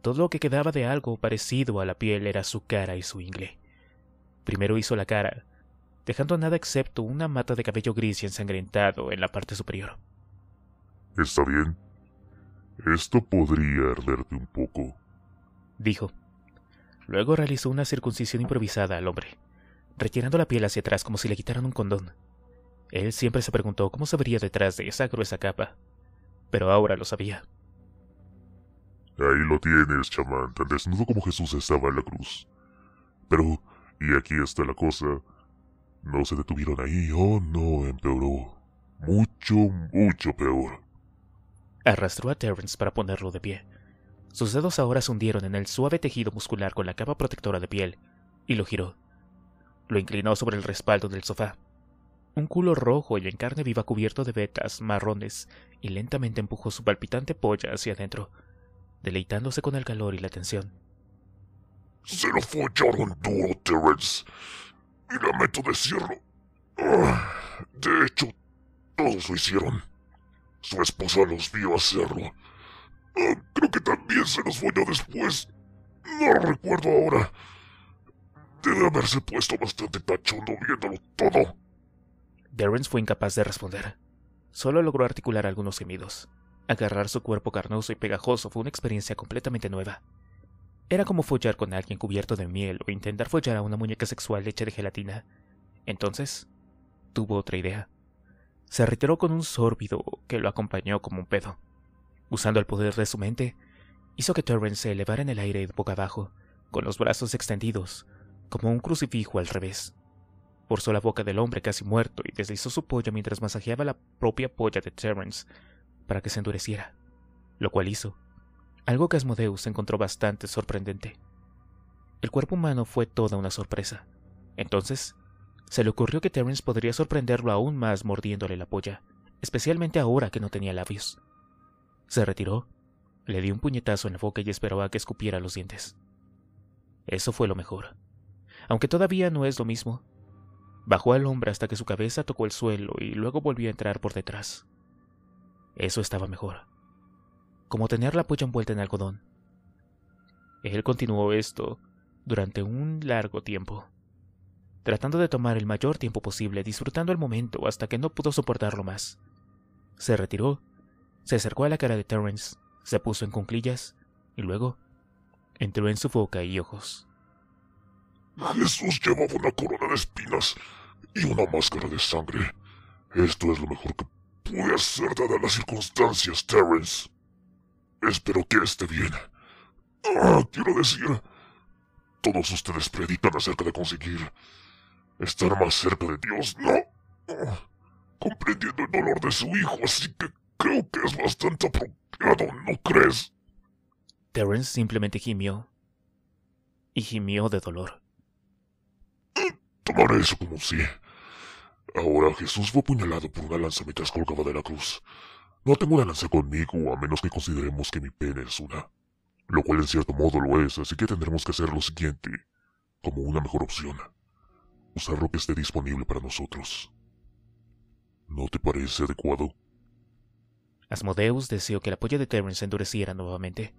Todo lo que quedaba de algo parecido a la piel era su cara y su ingle. Primero hizo la cara, dejando nada excepto una mata de cabello gris y ensangrentado en la parte superior. Está bien. Esto podría arderte un poco, dijo. Luego realizó una circuncisión improvisada al hombre, retirando la piel hacia atrás como si le quitaran un condón. Él siempre se preguntó cómo se vería detrás de esa gruesa capa, pero ahora lo sabía. Ahí lo tienes, chamán, tan desnudo como Jesús estaba en la cruz. Pero, y aquí está la cosa, no se detuvieron ahí, oh no, empeoró. Mucho, mucho peor. Arrastró a Terence para ponerlo de pie. Sus dedos ahora se hundieron en el suave tejido muscular con la capa protectora de piel, y lo giró. Lo inclinó sobre el respaldo del sofá. Un culo rojo y en carne viva cubierto de vetas marrones, y lentamente empujó su palpitante polla hacia adentro deleitándose con el calor y la tensión. Se lo follaron duro, Terence. Y lamento decirlo. Ah, de hecho, todos lo hicieron. Su esposa los vio hacerlo. Ah, creo que también se los folló después. No recuerdo ahora. Debe haberse puesto bastante tachondo viéndolo todo. Terence fue incapaz de responder. Solo logró articular algunos gemidos. Agarrar su cuerpo carnoso y pegajoso fue una experiencia completamente nueva. Era como follar con alguien cubierto de miel o intentar follar a una muñeca sexual hecha de gelatina. Entonces, tuvo otra idea. Se retiró con un sórbido que lo acompañó como un pedo. Usando el poder de su mente, hizo que Terrence se elevara en el aire boca abajo, con los brazos extendidos, como un crucifijo al revés. Forzó la boca del hombre casi muerto y deslizó su polla mientras masajeaba la propia polla de Terrence para que se endureciera, lo cual hizo, algo que Asmodeus encontró bastante sorprendente. El cuerpo humano fue toda una sorpresa. Entonces, se le ocurrió que Terence podría sorprenderlo aún más mordiéndole la polla, especialmente ahora que no tenía labios. Se retiró, le dio un puñetazo en la boca y esperó a que escupiera los dientes. Eso fue lo mejor. Aunque todavía no es lo mismo. Bajó al hombre hasta que su cabeza tocó el suelo y luego volvió a entrar por detrás. Eso estaba mejor, como tener la polla envuelta en algodón. Él continuó esto durante un largo tiempo, tratando de tomar el mayor tiempo posible, disfrutando el momento hasta que no pudo soportarlo más. Se retiró, se acercó a la cara de Terence, se puso en cunclillas y luego entró en su boca y ojos. Jesús llevaba una corona de espinas y una máscara de sangre. Esto es lo mejor que muy hacer las circunstancias, Terence. Espero que esté bien. Ah, quiero decir, todos ustedes predican acerca de conseguir estar más cerca de Dios, ¿no? Ah, comprendiendo el dolor de su hijo, así que creo que es bastante apropiado, ¿no crees? Terence simplemente gimió. Y gimió de dolor. Tomaré eso como sí. Ahora Jesús fue apuñalado por una lanza mientras colgaba de la cruz. No tengo una lanza conmigo a menos que consideremos que mi pena es una. Lo cual en cierto modo lo es, así que tendremos que hacer lo siguiente, como una mejor opción. Usar lo que esté disponible para nosotros. ¿No te parece adecuado? Asmodeus deseó que la polla de Terence endureciera nuevamente.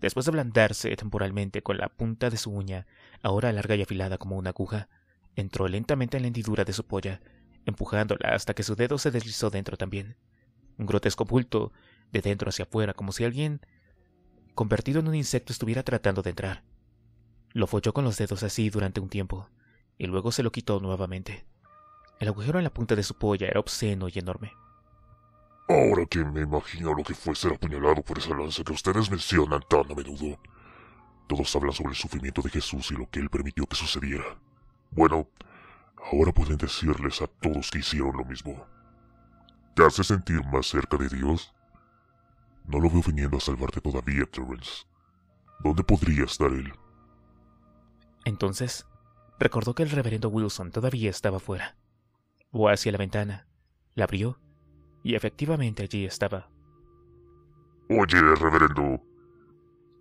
Después de ablandarse temporalmente con la punta de su uña, ahora larga y afilada como una aguja, Entró lentamente en la hendidura de su polla, empujándola hasta que su dedo se deslizó dentro también. Un grotesco bulto, de dentro hacia afuera, como si alguien convertido en un insecto estuviera tratando de entrar. Lo folló con los dedos así durante un tiempo, y luego se lo quitó nuevamente. El agujero en la punta de su polla era obsceno y enorme. Ahora que me imagino lo que fue ser apuñalado por esa lanza que ustedes mencionan tan a menudo, todos hablan sobre el sufrimiento de Jesús y lo que él permitió que sucediera. Bueno, ahora pueden decirles a todos que hicieron lo mismo. ¿Te hace sentir más cerca de Dios? No lo veo viniendo a salvarte todavía, Terrence. ¿Dónde podría estar él? Entonces, recordó que el reverendo Wilson todavía estaba fuera. Fue hacia la ventana, la abrió, y efectivamente allí estaba. Oye, reverendo.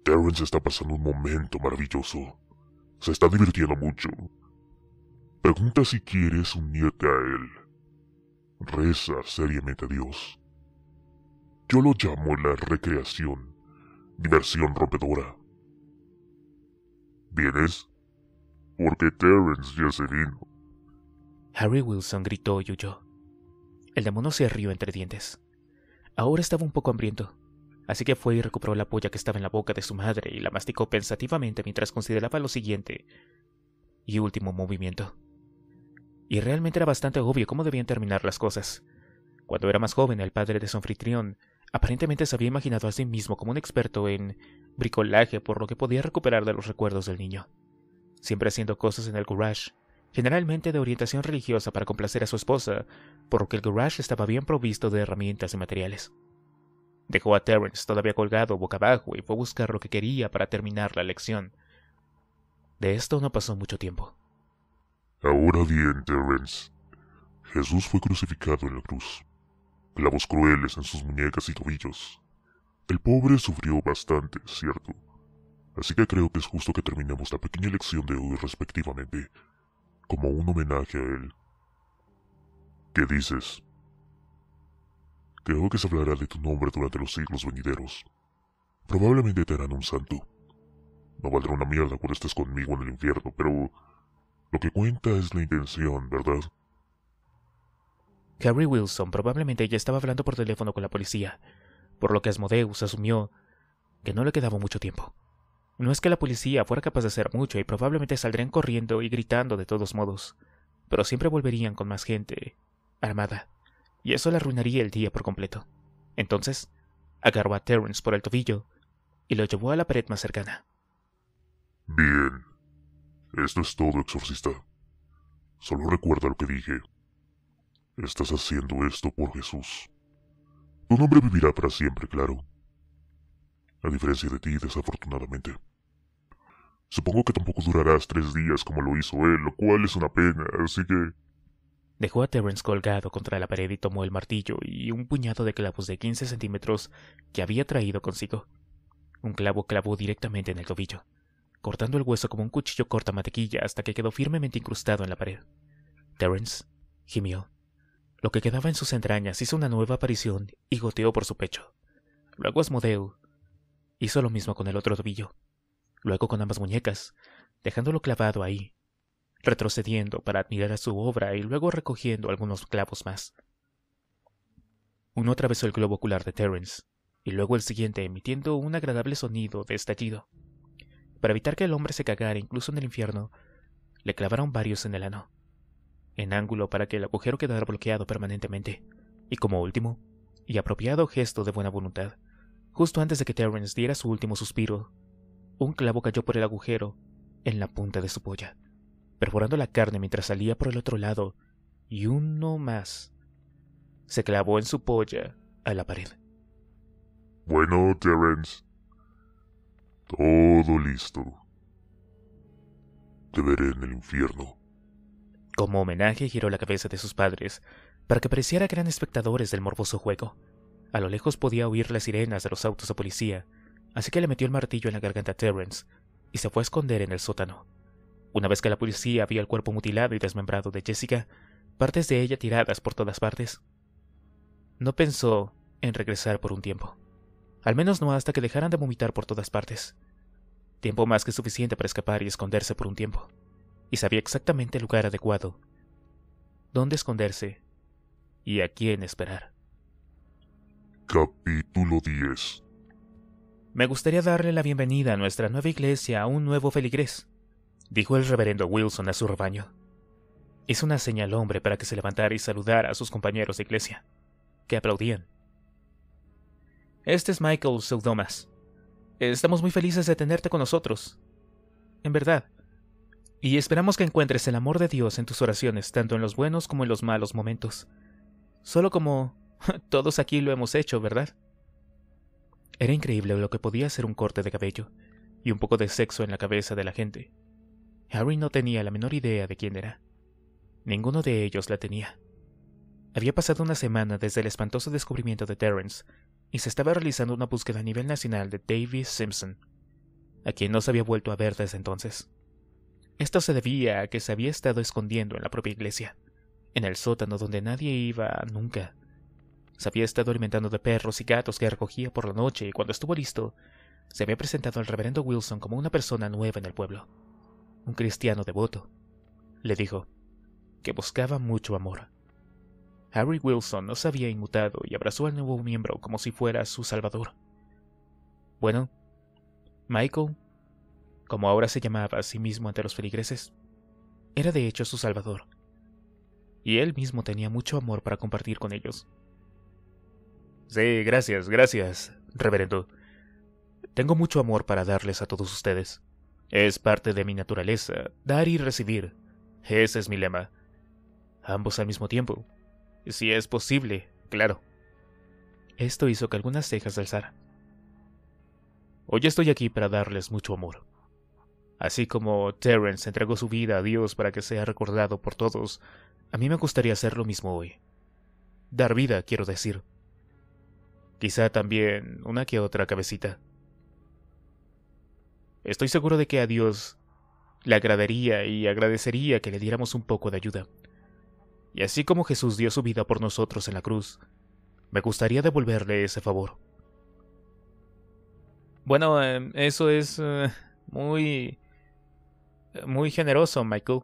Terrence está pasando un momento maravilloso. Se está divirtiendo mucho. Pregunta si quieres unirte a Él. Reza seriamente a Dios. Yo lo llamo la recreación, diversión rompedora. ¿Vienes? Porque Terence ya se vino. Harry Wilson gritó y huyó. El demonio se rió entre dientes. Ahora estaba un poco hambriento, así que fue y recuperó la polla que estaba en la boca de su madre y la masticó pensativamente mientras consideraba lo siguiente y último movimiento y realmente era bastante obvio cómo debían terminar las cosas. Cuando era más joven, el padre de su aparentemente se había imaginado a sí mismo como un experto en bricolaje, por lo que podía recuperar de los recuerdos del niño, siempre haciendo cosas en el garage, generalmente de orientación religiosa para complacer a su esposa, por lo que el garage estaba bien provisto de herramientas y materiales. Dejó a Terence todavía colgado boca abajo y fue a buscar lo que quería para terminar la lección. De esto no pasó mucho tiempo. Ahora bien, Terrence, Jesús fue crucificado en la cruz, clavos crueles en sus muñecas y tobillos. El pobre sufrió bastante, cierto. Así que creo que es justo que terminemos la pequeña lección de hoy respectivamente, como un homenaje a él. ¿Qué dices? Creo que se hablará de tu nombre durante los siglos venideros. Probablemente te harán un santo. No valdrá una mierda cuando estés conmigo en el infierno, pero lo que cuenta es la intención, ¿verdad? Harry Wilson probablemente ya estaba hablando por teléfono con la policía, por lo que Asmodeus asumió que no le quedaba mucho tiempo. No es que la policía fuera capaz de hacer mucho y probablemente saldrían corriendo y gritando de todos modos, pero siempre volverían con más gente armada, y eso le arruinaría el día por completo. Entonces, agarró a Terence por el tobillo y lo llevó a la pared más cercana. Bien, esto es todo, exorcista. Solo recuerda lo que dije. Estás haciendo esto por Jesús. Tu nombre vivirá para siempre, claro. A diferencia de ti, desafortunadamente. Supongo que tampoco durarás tres días como lo hizo él, lo cual es una pena, así que... Dejó a Terence colgado contra la pared y tomó el martillo y un puñado de clavos de 15 centímetros que había traído consigo. Un clavo clavó directamente en el tobillo cortando el hueso como un cuchillo corta mantequilla hasta que quedó firmemente incrustado en la pared. Terence gimió. Lo que quedaba en sus entrañas hizo una nueva aparición y goteó por su pecho. Luego Asmodeu hizo lo mismo con el otro tobillo, luego con ambas muñecas, dejándolo clavado ahí, retrocediendo para admirar a su obra y luego recogiendo algunos clavos más. Uno atravesó el globo ocular de Terence, y luego el siguiente emitiendo un agradable sonido de estallido. Para evitar que el hombre se cagara incluso en el infierno, le clavaron varios en el ano, en ángulo para que el agujero quedara bloqueado permanentemente. Y como último, y apropiado gesto de buena voluntad, justo antes de que Terence diera su último suspiro, un clavo cayó por el agujero en la punta de su polla, perforando la carne mientras salía por el otro lado, y uno más se clavó en su polla a la pared. Bueno, Terrence, todo listo. Te veré en el infierno. Como homenaje giró la cabeza de sus padres, para que pareciera que eran espectadores del morboso juego. A lo lejos podía oír las sirenas de los autos de policía, así que le metió el martillo en la garganta a Terrence y se fue a esconder en el sótano. Una vez que la policía vio el cuerpo mutilado y desmembrado de Jessica, partes de ella tiradas por todas partes, no pensó en regresar por un tiempo al menos no hasta que dejaran de vomitar por todas partes. Tiempo más que suficiente para escapar y esconderse por un tiempo. Y sabía exactamente el lugar adecuado. Dónde esconderse y a quién esperar. Capítulo 10 Me gustaría darle la bienvenida a nuestra nueva iglesia a un nuevo feligrés, dijo el reverendo Wilson a su rebaño. Hizo una señal hombre para que se levantara y saludara a sus compañeros de iglesia, que aplaudían. Este es Michael Seudomas. Estamos muy felices de tenerte con nosotros. En verdad. Y esperamos que encuentres el amor de Dios en tus oraciones, tanto en los buenos como en los malos momentos. Solo como todos aquí lo hemos hecho, ¿verdad? Era increíble lo que podía ser un corte de cabello y un poco de sexo en la cabeza de la gente. Harry no tenía la menor idea de quién era. Ninguno de ellos la tenía. Había pasado una semana desde el espantoso descubrimiento de Terence y se estaba realizando una búsqueda a nivel nacional de Davis Simpson, a quien no se había vuelto a ver desde entonces. Esto se debía a que se había estado escondiendo en la propia iglesia, en el sótano donde nadie iba nunca. Se había estado alimentando de perros y gatos que recogía por la noche y cuando estuvo listo, se había presentado al reverendo Wilson como una persona nueva en el pueblo, un cristiano devoto. Le dijo que buscaba mucho amor. Harry Wilson no se había inmutado y abrazó al nuevo miembro como si fuera su salvador. Bueno, Michael, como ahora se llamaba a sí mismo ante los feligreses, era de hecho su salvador. Y él mismo tenía mucho amor para compartir con ellos. Sí, gracias, gracias, reverendo. Tengo mucho amor para darles a todos ustedes. Es parte de mi naturaleza, dar y recibir. Ese es mi lema. Ambos al mismo tiempo si es posible, claro. Esto hizo que algunas cejas alzaran. Hoy estoy aquí para darles mucho amor. Así como Terence entregó su vida a Dios para que sea recordado por todos, a mí me gustaría hacer lo mismo hoy. Dar vida, quiero decir. Quizá también una que otra cabecita. Estoy seguro de que a Dios le agradaría y agradecería que le diéramos un poco de ayuda. Y así como Jesús dio su vida por nosotros en la cruz, me gustaría devolverle ese favor. Bueno, em, eso es eh, muy... muy generoso, Michael,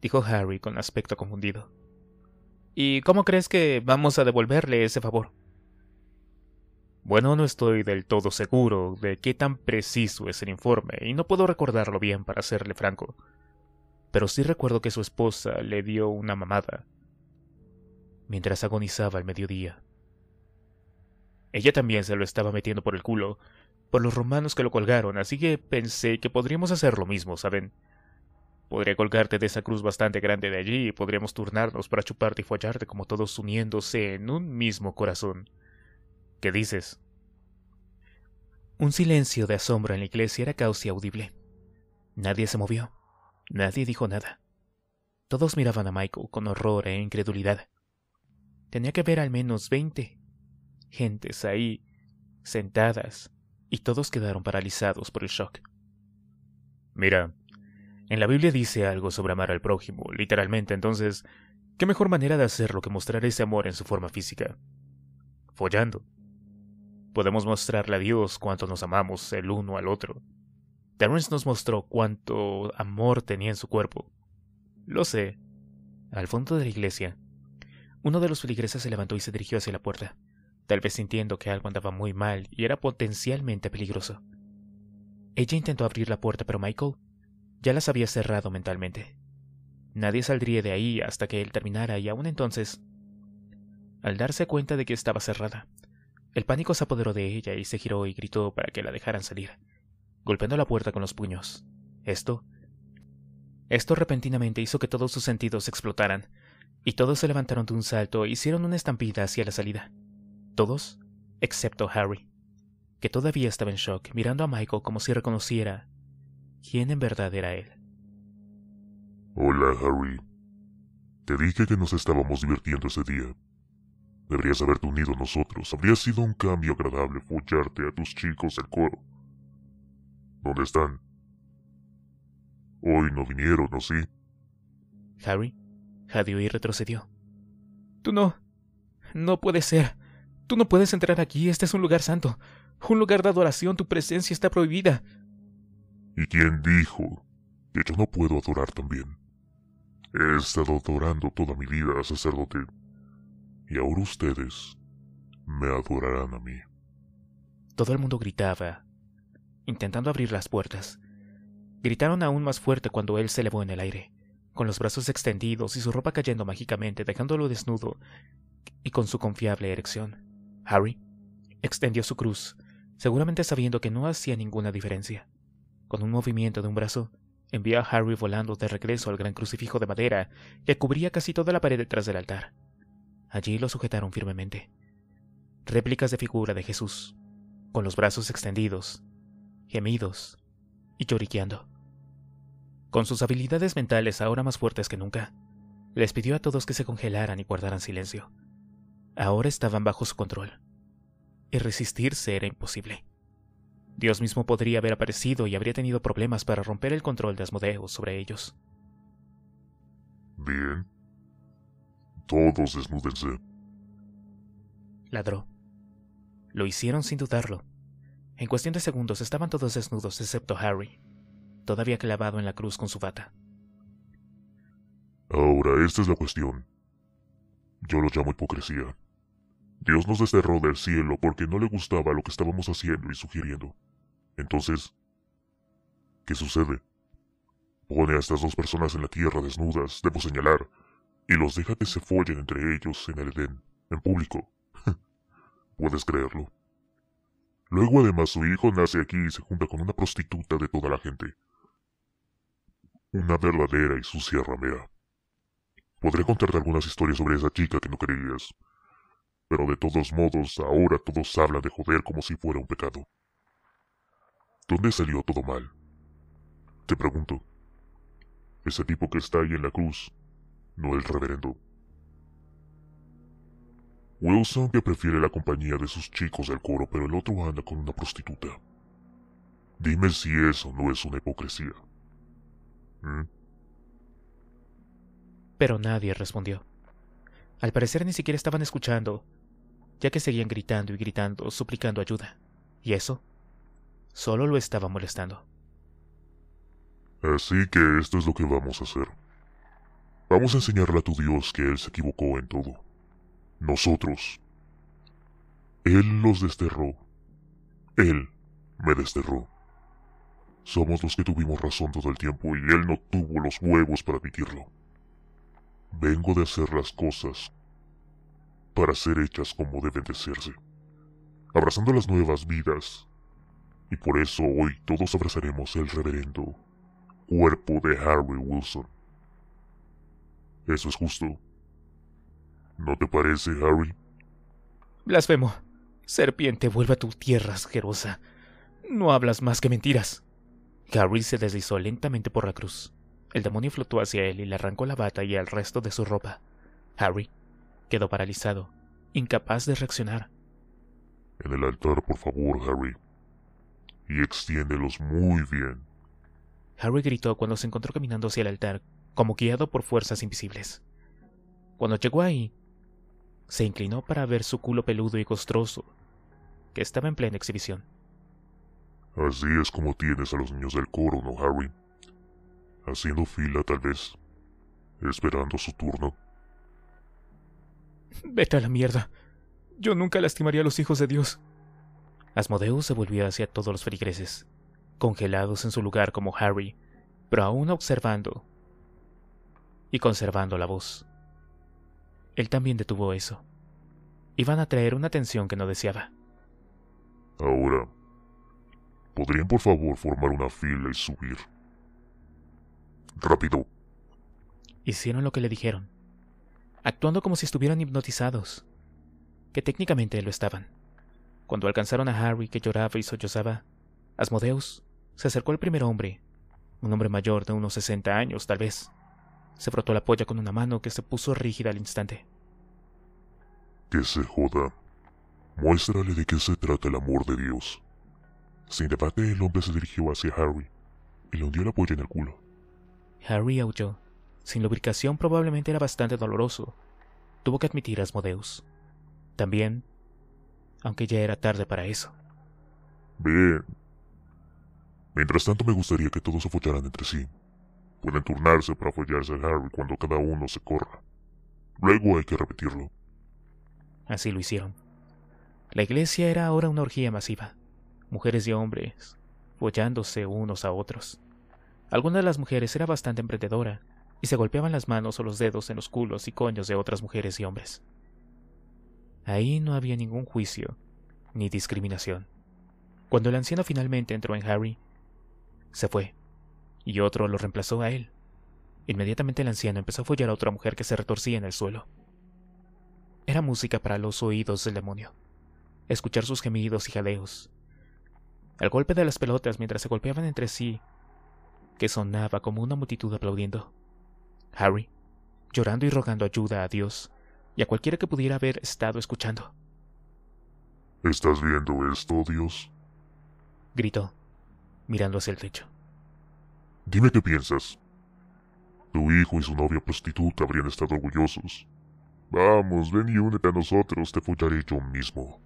dijo Harry con aspecto confundido. ¿Y cómo crees que vamos a devolverle ese favor? Bueno, no estoy del todo seguro de qué tan preciso es el informe y no puedo recordarlo bien para serle franco pero sí recuerdo que su esposa le dio una mamada mientras agonizaba al mediodía. Ella también se lo estaba metiendo por el culo, por los romanos que lo colgaron, así que pensé que podríamos hacer lo mismo, ¿saben? Podría colgarte de esa cruz bastante grande de allí y podríamos turnarnos para chuparte y follarte como todos uniéndose en un mismo corazón. ¿Qué dices? Un silencio de asombro en la iglesia era casi audible. Nadie se movió. Nadie dijo nada. Todos miraban a Michael con horror e incredulidad. Tenía que haber al menos veinte gentes ahí, sentadas, y todos quedaron paralizados por el shock. Mira, en la Biblia dice algo sobre amar al prójimo, literalmente, entonces, ¿qué mejor manera de hacerlo que mostrar ese amor en su forma física? Follando. Podemos mostrarle a Dios cuánto nos amamos el uno al otro. Terrence nos mostró cuánto amor tenía en su cuerpo. Lo sé. Al fondo de la iglesia, uno de los feligreses se levantó y se dirigió hacia la puerta, tal vez sintiendo que algo andaba muy mal y era potencialmente peligroso. Ella intentó abrir la puerta, pero Michael ya las había cerrado mentalmente. Nadie saldría de ahí hasta que él terminara y aún entonces, al darse cuenta de que estaba cerrada, el pánico se apoderó de ella y se giró y gritó para que la dejaran salir golpeando la puerta con los puños. Esto... Esto repentinamente hizo que todos sus sentidos explotaran, y todos se levantaron de un salto e hicieron una estampida hacia la salida. Todos, excepto Harry, que todavía estaba en shock, mirando a Michael como si reconociera quién en verdad era él. Hola, Harry. Te dije que nos estábamos divirtiendo ese día. Deberías haberte unido a nosotros. Habría sido un cambio agradable follarte a tus chicos del coro. ¿Dónde están? Hoy no vinieron, ¿no sí? Harry, jadeó y retrocedió. Tú no. No puede ser. Tú no puedes entrar aquí. Este es un lugar santo. Un lugar de adoración. Tu presencia está prohibida. ¿Y quién dijo que yo no puedo adorar también? He estado adorando toda mi vida, sacerdote. Y ahora ustedes me adorarán a mí. Todo el mundo gritaba intentando abrir las puertas. Gritaron aún más fuerte cuando él se elevó en el aire, con los brazos extendidos y su ropa cayendo mágicamente, dejándolo desnudo y con su confiable erección. Harry extendió su cruz, seguramente sabiendo que no hacía ninguna diferencia. Con un movimiento de un brazo, envió a Harry volando de regreso al gran crucifijo de madera que cubría casi toda la pared detrás del altar. Allí lo sujetaron firmemente. Réplicas de figura de Jesús, con los brazos extendidos, gemidos y lloriqueando. Con sus habilidades mentales ahora más fuertes que nunca, les pidió a todos que se congelaran y guardaran silencio. Ahora estaban bajo su control, y resistirse era imposible. Dios mismo podría haber aparecido y habría tenido problemas para romper el control de Asmodeo sobre ellos. Bien. Todos desnúdense. Ladró. Lo hicieron sin dudarlo, en cuestión de segundos estaban todos desnudos excepto Harry, todavía clavado en la cruz con su bata. Ahora, esta es la cuestión. Yo lo llamo hipocresía. Dios nos desterró del cielo porque no le gustaba lo que estábamos haciendo y sugiriendo. Entonces, ¿qué sucede? Pone a estas dos personas en la tierra desnudas, debo señalar, y los deja que se follen entre ellos en el Edén, en público. ¿Puedes creerlo? Luego además su hijo nace aquí y se junta con una prostituta de toda la gente. Una verdadera y sucia ramera. Podré contarte algunas historias sobre esa chica que no creías. Pero de todos modos, ahora todos hablan de joder como si fuera un pecado. ¿Dónde salió todo mal? Te pregunto. Ese tipo que está ahí en la cruz, no el reverendo. Wilson que prefiere la compañía de sus chicos del coro, pero el otro anda con una prostituta. Dime si eso no es una hipocresía. ¿Mm? Pero nadie respondió. Al parecer ni siquiera estaban escuchando, ya que seguían gritando y gritando, suplicando ayuda. Y eso solo lo estaba molestando. Así que esto es lo que vamos a hacer. Vamos a enseñarle a tu Dios que Él se equivocó en todo nosotros. Él los desterró. Él me desterró. Somos los que tuvimos razón todo el tiempo y él no tuvo los huevos para admitirlo. Vengo de hacer las cosas para ser hechas como deben de serse, abrazando las nuevas vidas. Y por eso hoy todos abrazaremos el reverendo cuerpo de Harry Wilson. Eso es justo. ¿No te parece, Harry? Blasfemo. Serpiente, vuelve a tu tierra asquerosa. No hablas más que mentiras. Harry se deslizó lentamente por la cruz. El demonio flotó hacia él y le arrancó la bata y el resto de su ropa. Harry quedó paralizado, incapaz de reaccionar. En el altar, por favor, Harry. Y extiéndelos muy bien. Harry gritó cuando se encontró caminando hacia el altar, como guiado por fuerzas invisibles. Cuando llegó ahí, se inclinó para ver su culo peludo y costroso, que estaba en plena exhibición. Así es como tienes a los niños del coro, ¿no, Harry? Haciendo fila, tal vez. Esperando su turno. Vete a la mierda. Yo nunca lastimaría a los hijos de Dios. Asmodeus se volvió hacia todos los feligreses, congelados en su lugar como Harry, pero aún observando y conservando la voz. Él también detuvo eso. Iban a traer una atención que no deseaba. Ahora, ¿podrían por favor formar una fila y subir? Rápido. Hicieron lo que le dijeron, actuando como si estuvieran hipnotizados, que técnicamente lo estaban. Cuando alcanzaron a Harry, que lloraba y sollozaba, Asmodeus se acercó al primer hombre, un hombre mayor de unos 60 años tal vez, se frotó la polla con una mano que se puso rígida al instante. Que se joda. Muéstrale de qué se trata el amor de Dios. Sin debate, el hombre se dirigió hacia Harry y le hundió la polla en el culo. Harry aulló. Sin lubricación probablemente era bastante doloroso. Tuvo que admitir a Asmodeus. También, aunque ya era tarde para eso. Bien. Mientras tanto, me gustaría que todos se entre sí. Pueden turnarse para follarse a Harry cuando cada uno se corra. Luego hay que repetirlo. Así lo hicieron. La iglesia era ahora una orgía masiva. Mujeres y hombres, follándose unos a otros. Alguna de las mujeres era bastante emprendedora y se golpeaban las manos o los dedos en los culos y coños de otras mujeres y hombres. Ahí no había ningún juicio ni discriminación. Cuando el anciano finalmente entró en Harry, se fue y otro lo reemplazó a él. Inmediatamente el anciano empezó a follar a otra mujer que se retorcía en el suelo. Era música para los oídos del demonio, escuchar sus gemidos y jadeos. El golpe de las pelotas mientras se golpeaban entre sí, que sonaba como una multitud aplaudiendo. Harry, llorando y rogando ayuda a Dios y a cualquiera que pudiera haber estado escuchando. ¿Estás viendo esto, Dios? gritó, mirando hacia el techo. Dime qué piensas. Tu hijo y su novia prostituta habrían estado orgullosos. Vamos, ven y únete a nosotros, te follaré yo mismo.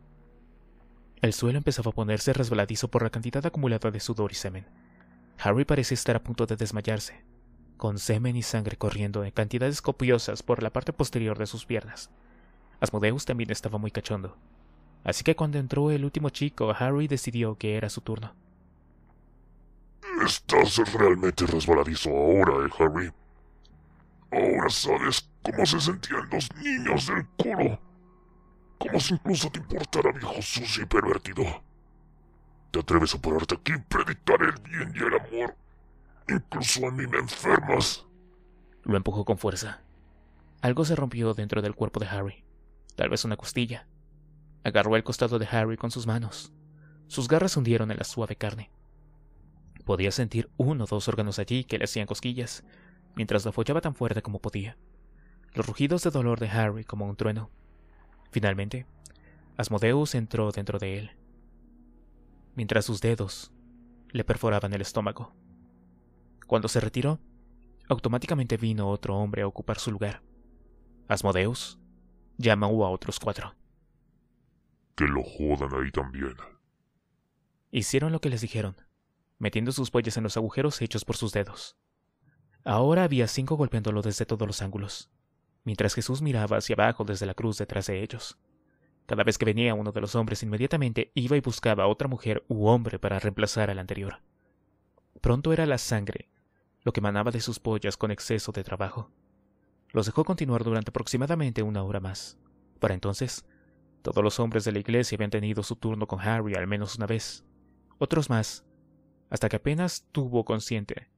El suelo empezaba a ponerse resbaladizo por la cantidad acumulada de sudor y semen. Harry parecía estar a punto de desmayarse, con semen y sangre corriendo en cantidades copiosas por la parte posterior de sus piernas. Asmodeus también estaba muy cachondo. Así que cuando entró el último chico, Harry decidió que era su turno. Estás realmente resbaladizo ahora, eh, Harry. Ahora sabes cómo se sentían los niños del coro. Cómo si incluso te importara, viejo sucio y pervertido. Te atreves a pararte aquí y predicar el bien y el amor. Incluso a mí me enfermas. Lo empujó con fuerza. Algo se rompió dentro del cuerpo de Harry. Tal vez una costilla. Agarró el costado de Harry con sus manos. Sus garras hundieron en la suave carne. Podía sentir uno o dos órganos allí que le hacían cosquillas, mientras lo follaba tan fuerte como podía. Los rugidos de dolor de Harry como un trueno. Finalmente, Asmodeus entró dentro de él, mientras sus dedos le perforaban el estómago. Cuando se retiró, automáticamente vino otro hombre a ocupar su lugar. Asmodeus llamó a otros cuatro. Que lo jodan ahí también. Hicieron lo que les dijeron metiendo sus pollas en los agujeros hechos por sus dedos. Ahora había cinco golpeándolo desde todos los ángulos, mientras Jesús miraba hacia abajo desde la cruz detrás de ellos. Cada vez que venía uno de los hombres inmediatamente iba y buscaba a otra mujer u hombre para reemplazar al anterior. Pronto era la sangre, lo que manaba de sus pollas con exceso de trabajo. Los dejó continuar durante aproximadamente una hora más. Para entonces, todos los hombres de la iglesia habían tenido su turno con Harry al menos una vez. Otros más hasta que apenas tuvo consciente.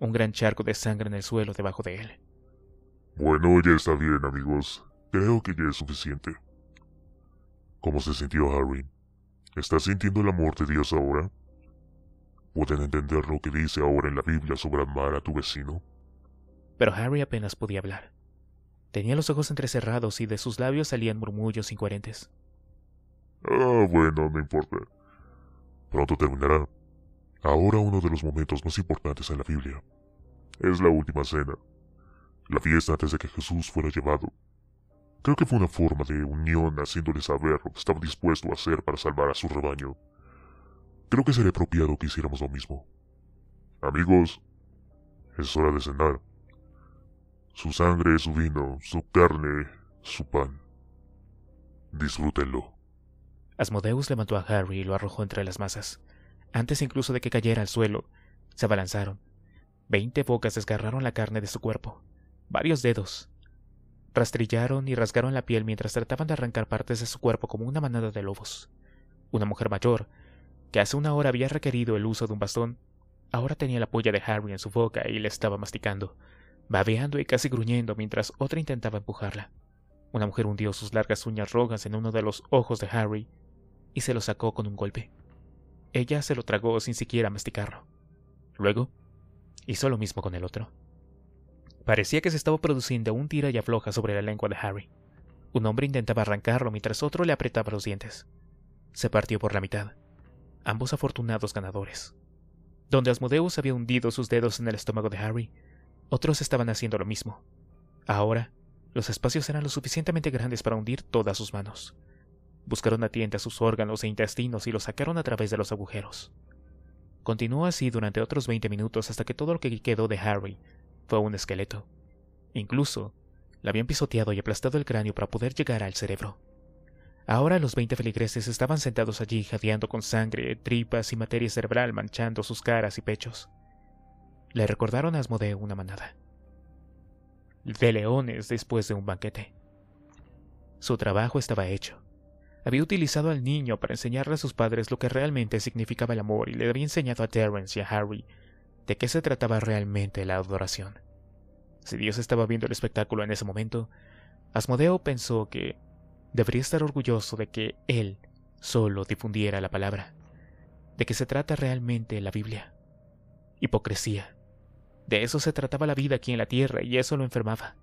Un gran charco de sangre en el suelo debajo de él. Bueno, ya está bien, amigos. Creo que ya es suficiente. ¿Cómo se sintió Harry? ¿Estás sintiendo el amor de Dios ahora? ¿Pueden entender lo que dice ahora en la Biblia sobre amar a tu vecino? Pero Harry apenas podía hablar. Tenía los ojos entrecerrados y de sus labios salían murmullos incoherentes. Ah, bueno, no importa. Pronto terminará. Ahora uno de los momentos más importantes en la Biblia. Es la última cena, la fiesta antes de que Jesús fuera llevado. Creo que fue una forma de unión haciéndole saber lo que estaba dispuesto a hacer para salvar a su rebaño. Creo que sería apropiado que hiciéramos lo mismo. Amigos, es hora de cenar. Su sangre, su vino, su carne, su pan. Disfrútenlo. Asmodeus levantó a Harry y lo arrojó entre las masas. Antes incluso de que cayera al suelo, se abalanzaron. Veinte bocas desgarraron la carne de su cuerpo. Varios dedos. Rastrillaron y rasgaron la piel mientras trataban de arrancar partes de su cuerpo como una manada de lobos. Una mujer mayor, que hace una hora había requerido el uso de un bastón, ahora tenía la polla de Harry en su boca y le estaba masticando, babeando y casi gruñendo mientras otra intentaba empujarla. Una mujer hundió sus largas uñas rojas en uno de los ojos de Harry y se lo sacó con un golpe. Ella se lo tragó sin siquiera masticarlo. Luego, hizo lo mismo con el otro. Parecía que se estaba produciendo un tira y afloja sobre la lengua de Harry. Un hombre intentaba arrancarlo mientras otro le apretaba los dientes. Se partió por la mitad. Ambos afortunados ganadores. Donde Asmodeus había hundido sus dedos en el estómago de Harry, otros estaban haciendo lo mismo. Ahora, los espacios eran lo suficientemente grandes para hundir todas sus manos. Buscaron a sus órganos e intestinos y lo sacaron a través de los agujeros. Continuó así durante otros 20 minutos hasta que todo lo que quedó de Harry fue un esqueleto. Incluso, le habían pisoteado y aplastado el cráneo para poder llegar al cerebro. Ahora los 20 feligreses estaban sentados allí jadeando con sangre, tripas y materia cerebral manchando sus caras y pechos. Le recordaron asmo de una manada. De leones después de un banquete. Su trabajo estaba hecho. Había utilizado al niño para enseñarle a sus padres lo que realmente significaba el amor y le había enseñado a Terence y a Harry de qué se trataba realmente la adoración. Si Dios estaba viendo el espectáculo en ese momento, Asmodeo pensó que debería estar orgulloso de que él solo difundiera la palabra, de que se trata realmente la Biblia. Hipocresía. De eso se trataba la vida aquí en la tierra y eso lo enfermaba.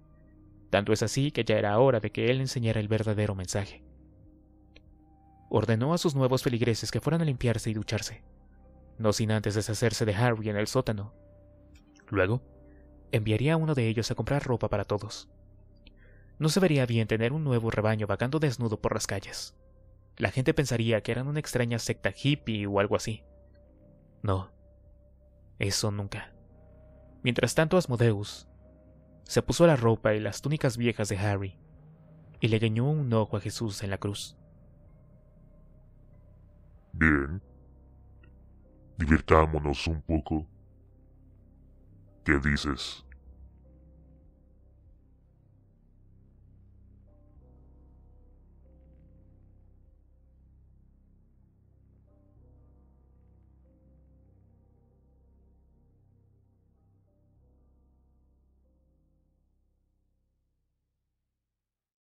Tanto es así que ya era hora de que él enseñara el verdadero mensaje ordenó a sus nuevos feligreses que fueran a limpiarse y ducharse, no sin antes deshacerse de Harry en el sótano. Luego, enviaría a uno de ellos a comprar ropa para todos. No se vería bien tener un nuevo rebaño vagando desnudo por las calles. La gente pensaría que eran una extraña secta hippie o algo así. No, eso nunca. Mientras tanto, Asmodeus se puso la ropa y las túnicas viejas de Harry y le guiñó un ojo a Jesús en la cruz. Bien. Divirtámonos un poco. ¿Qué dices?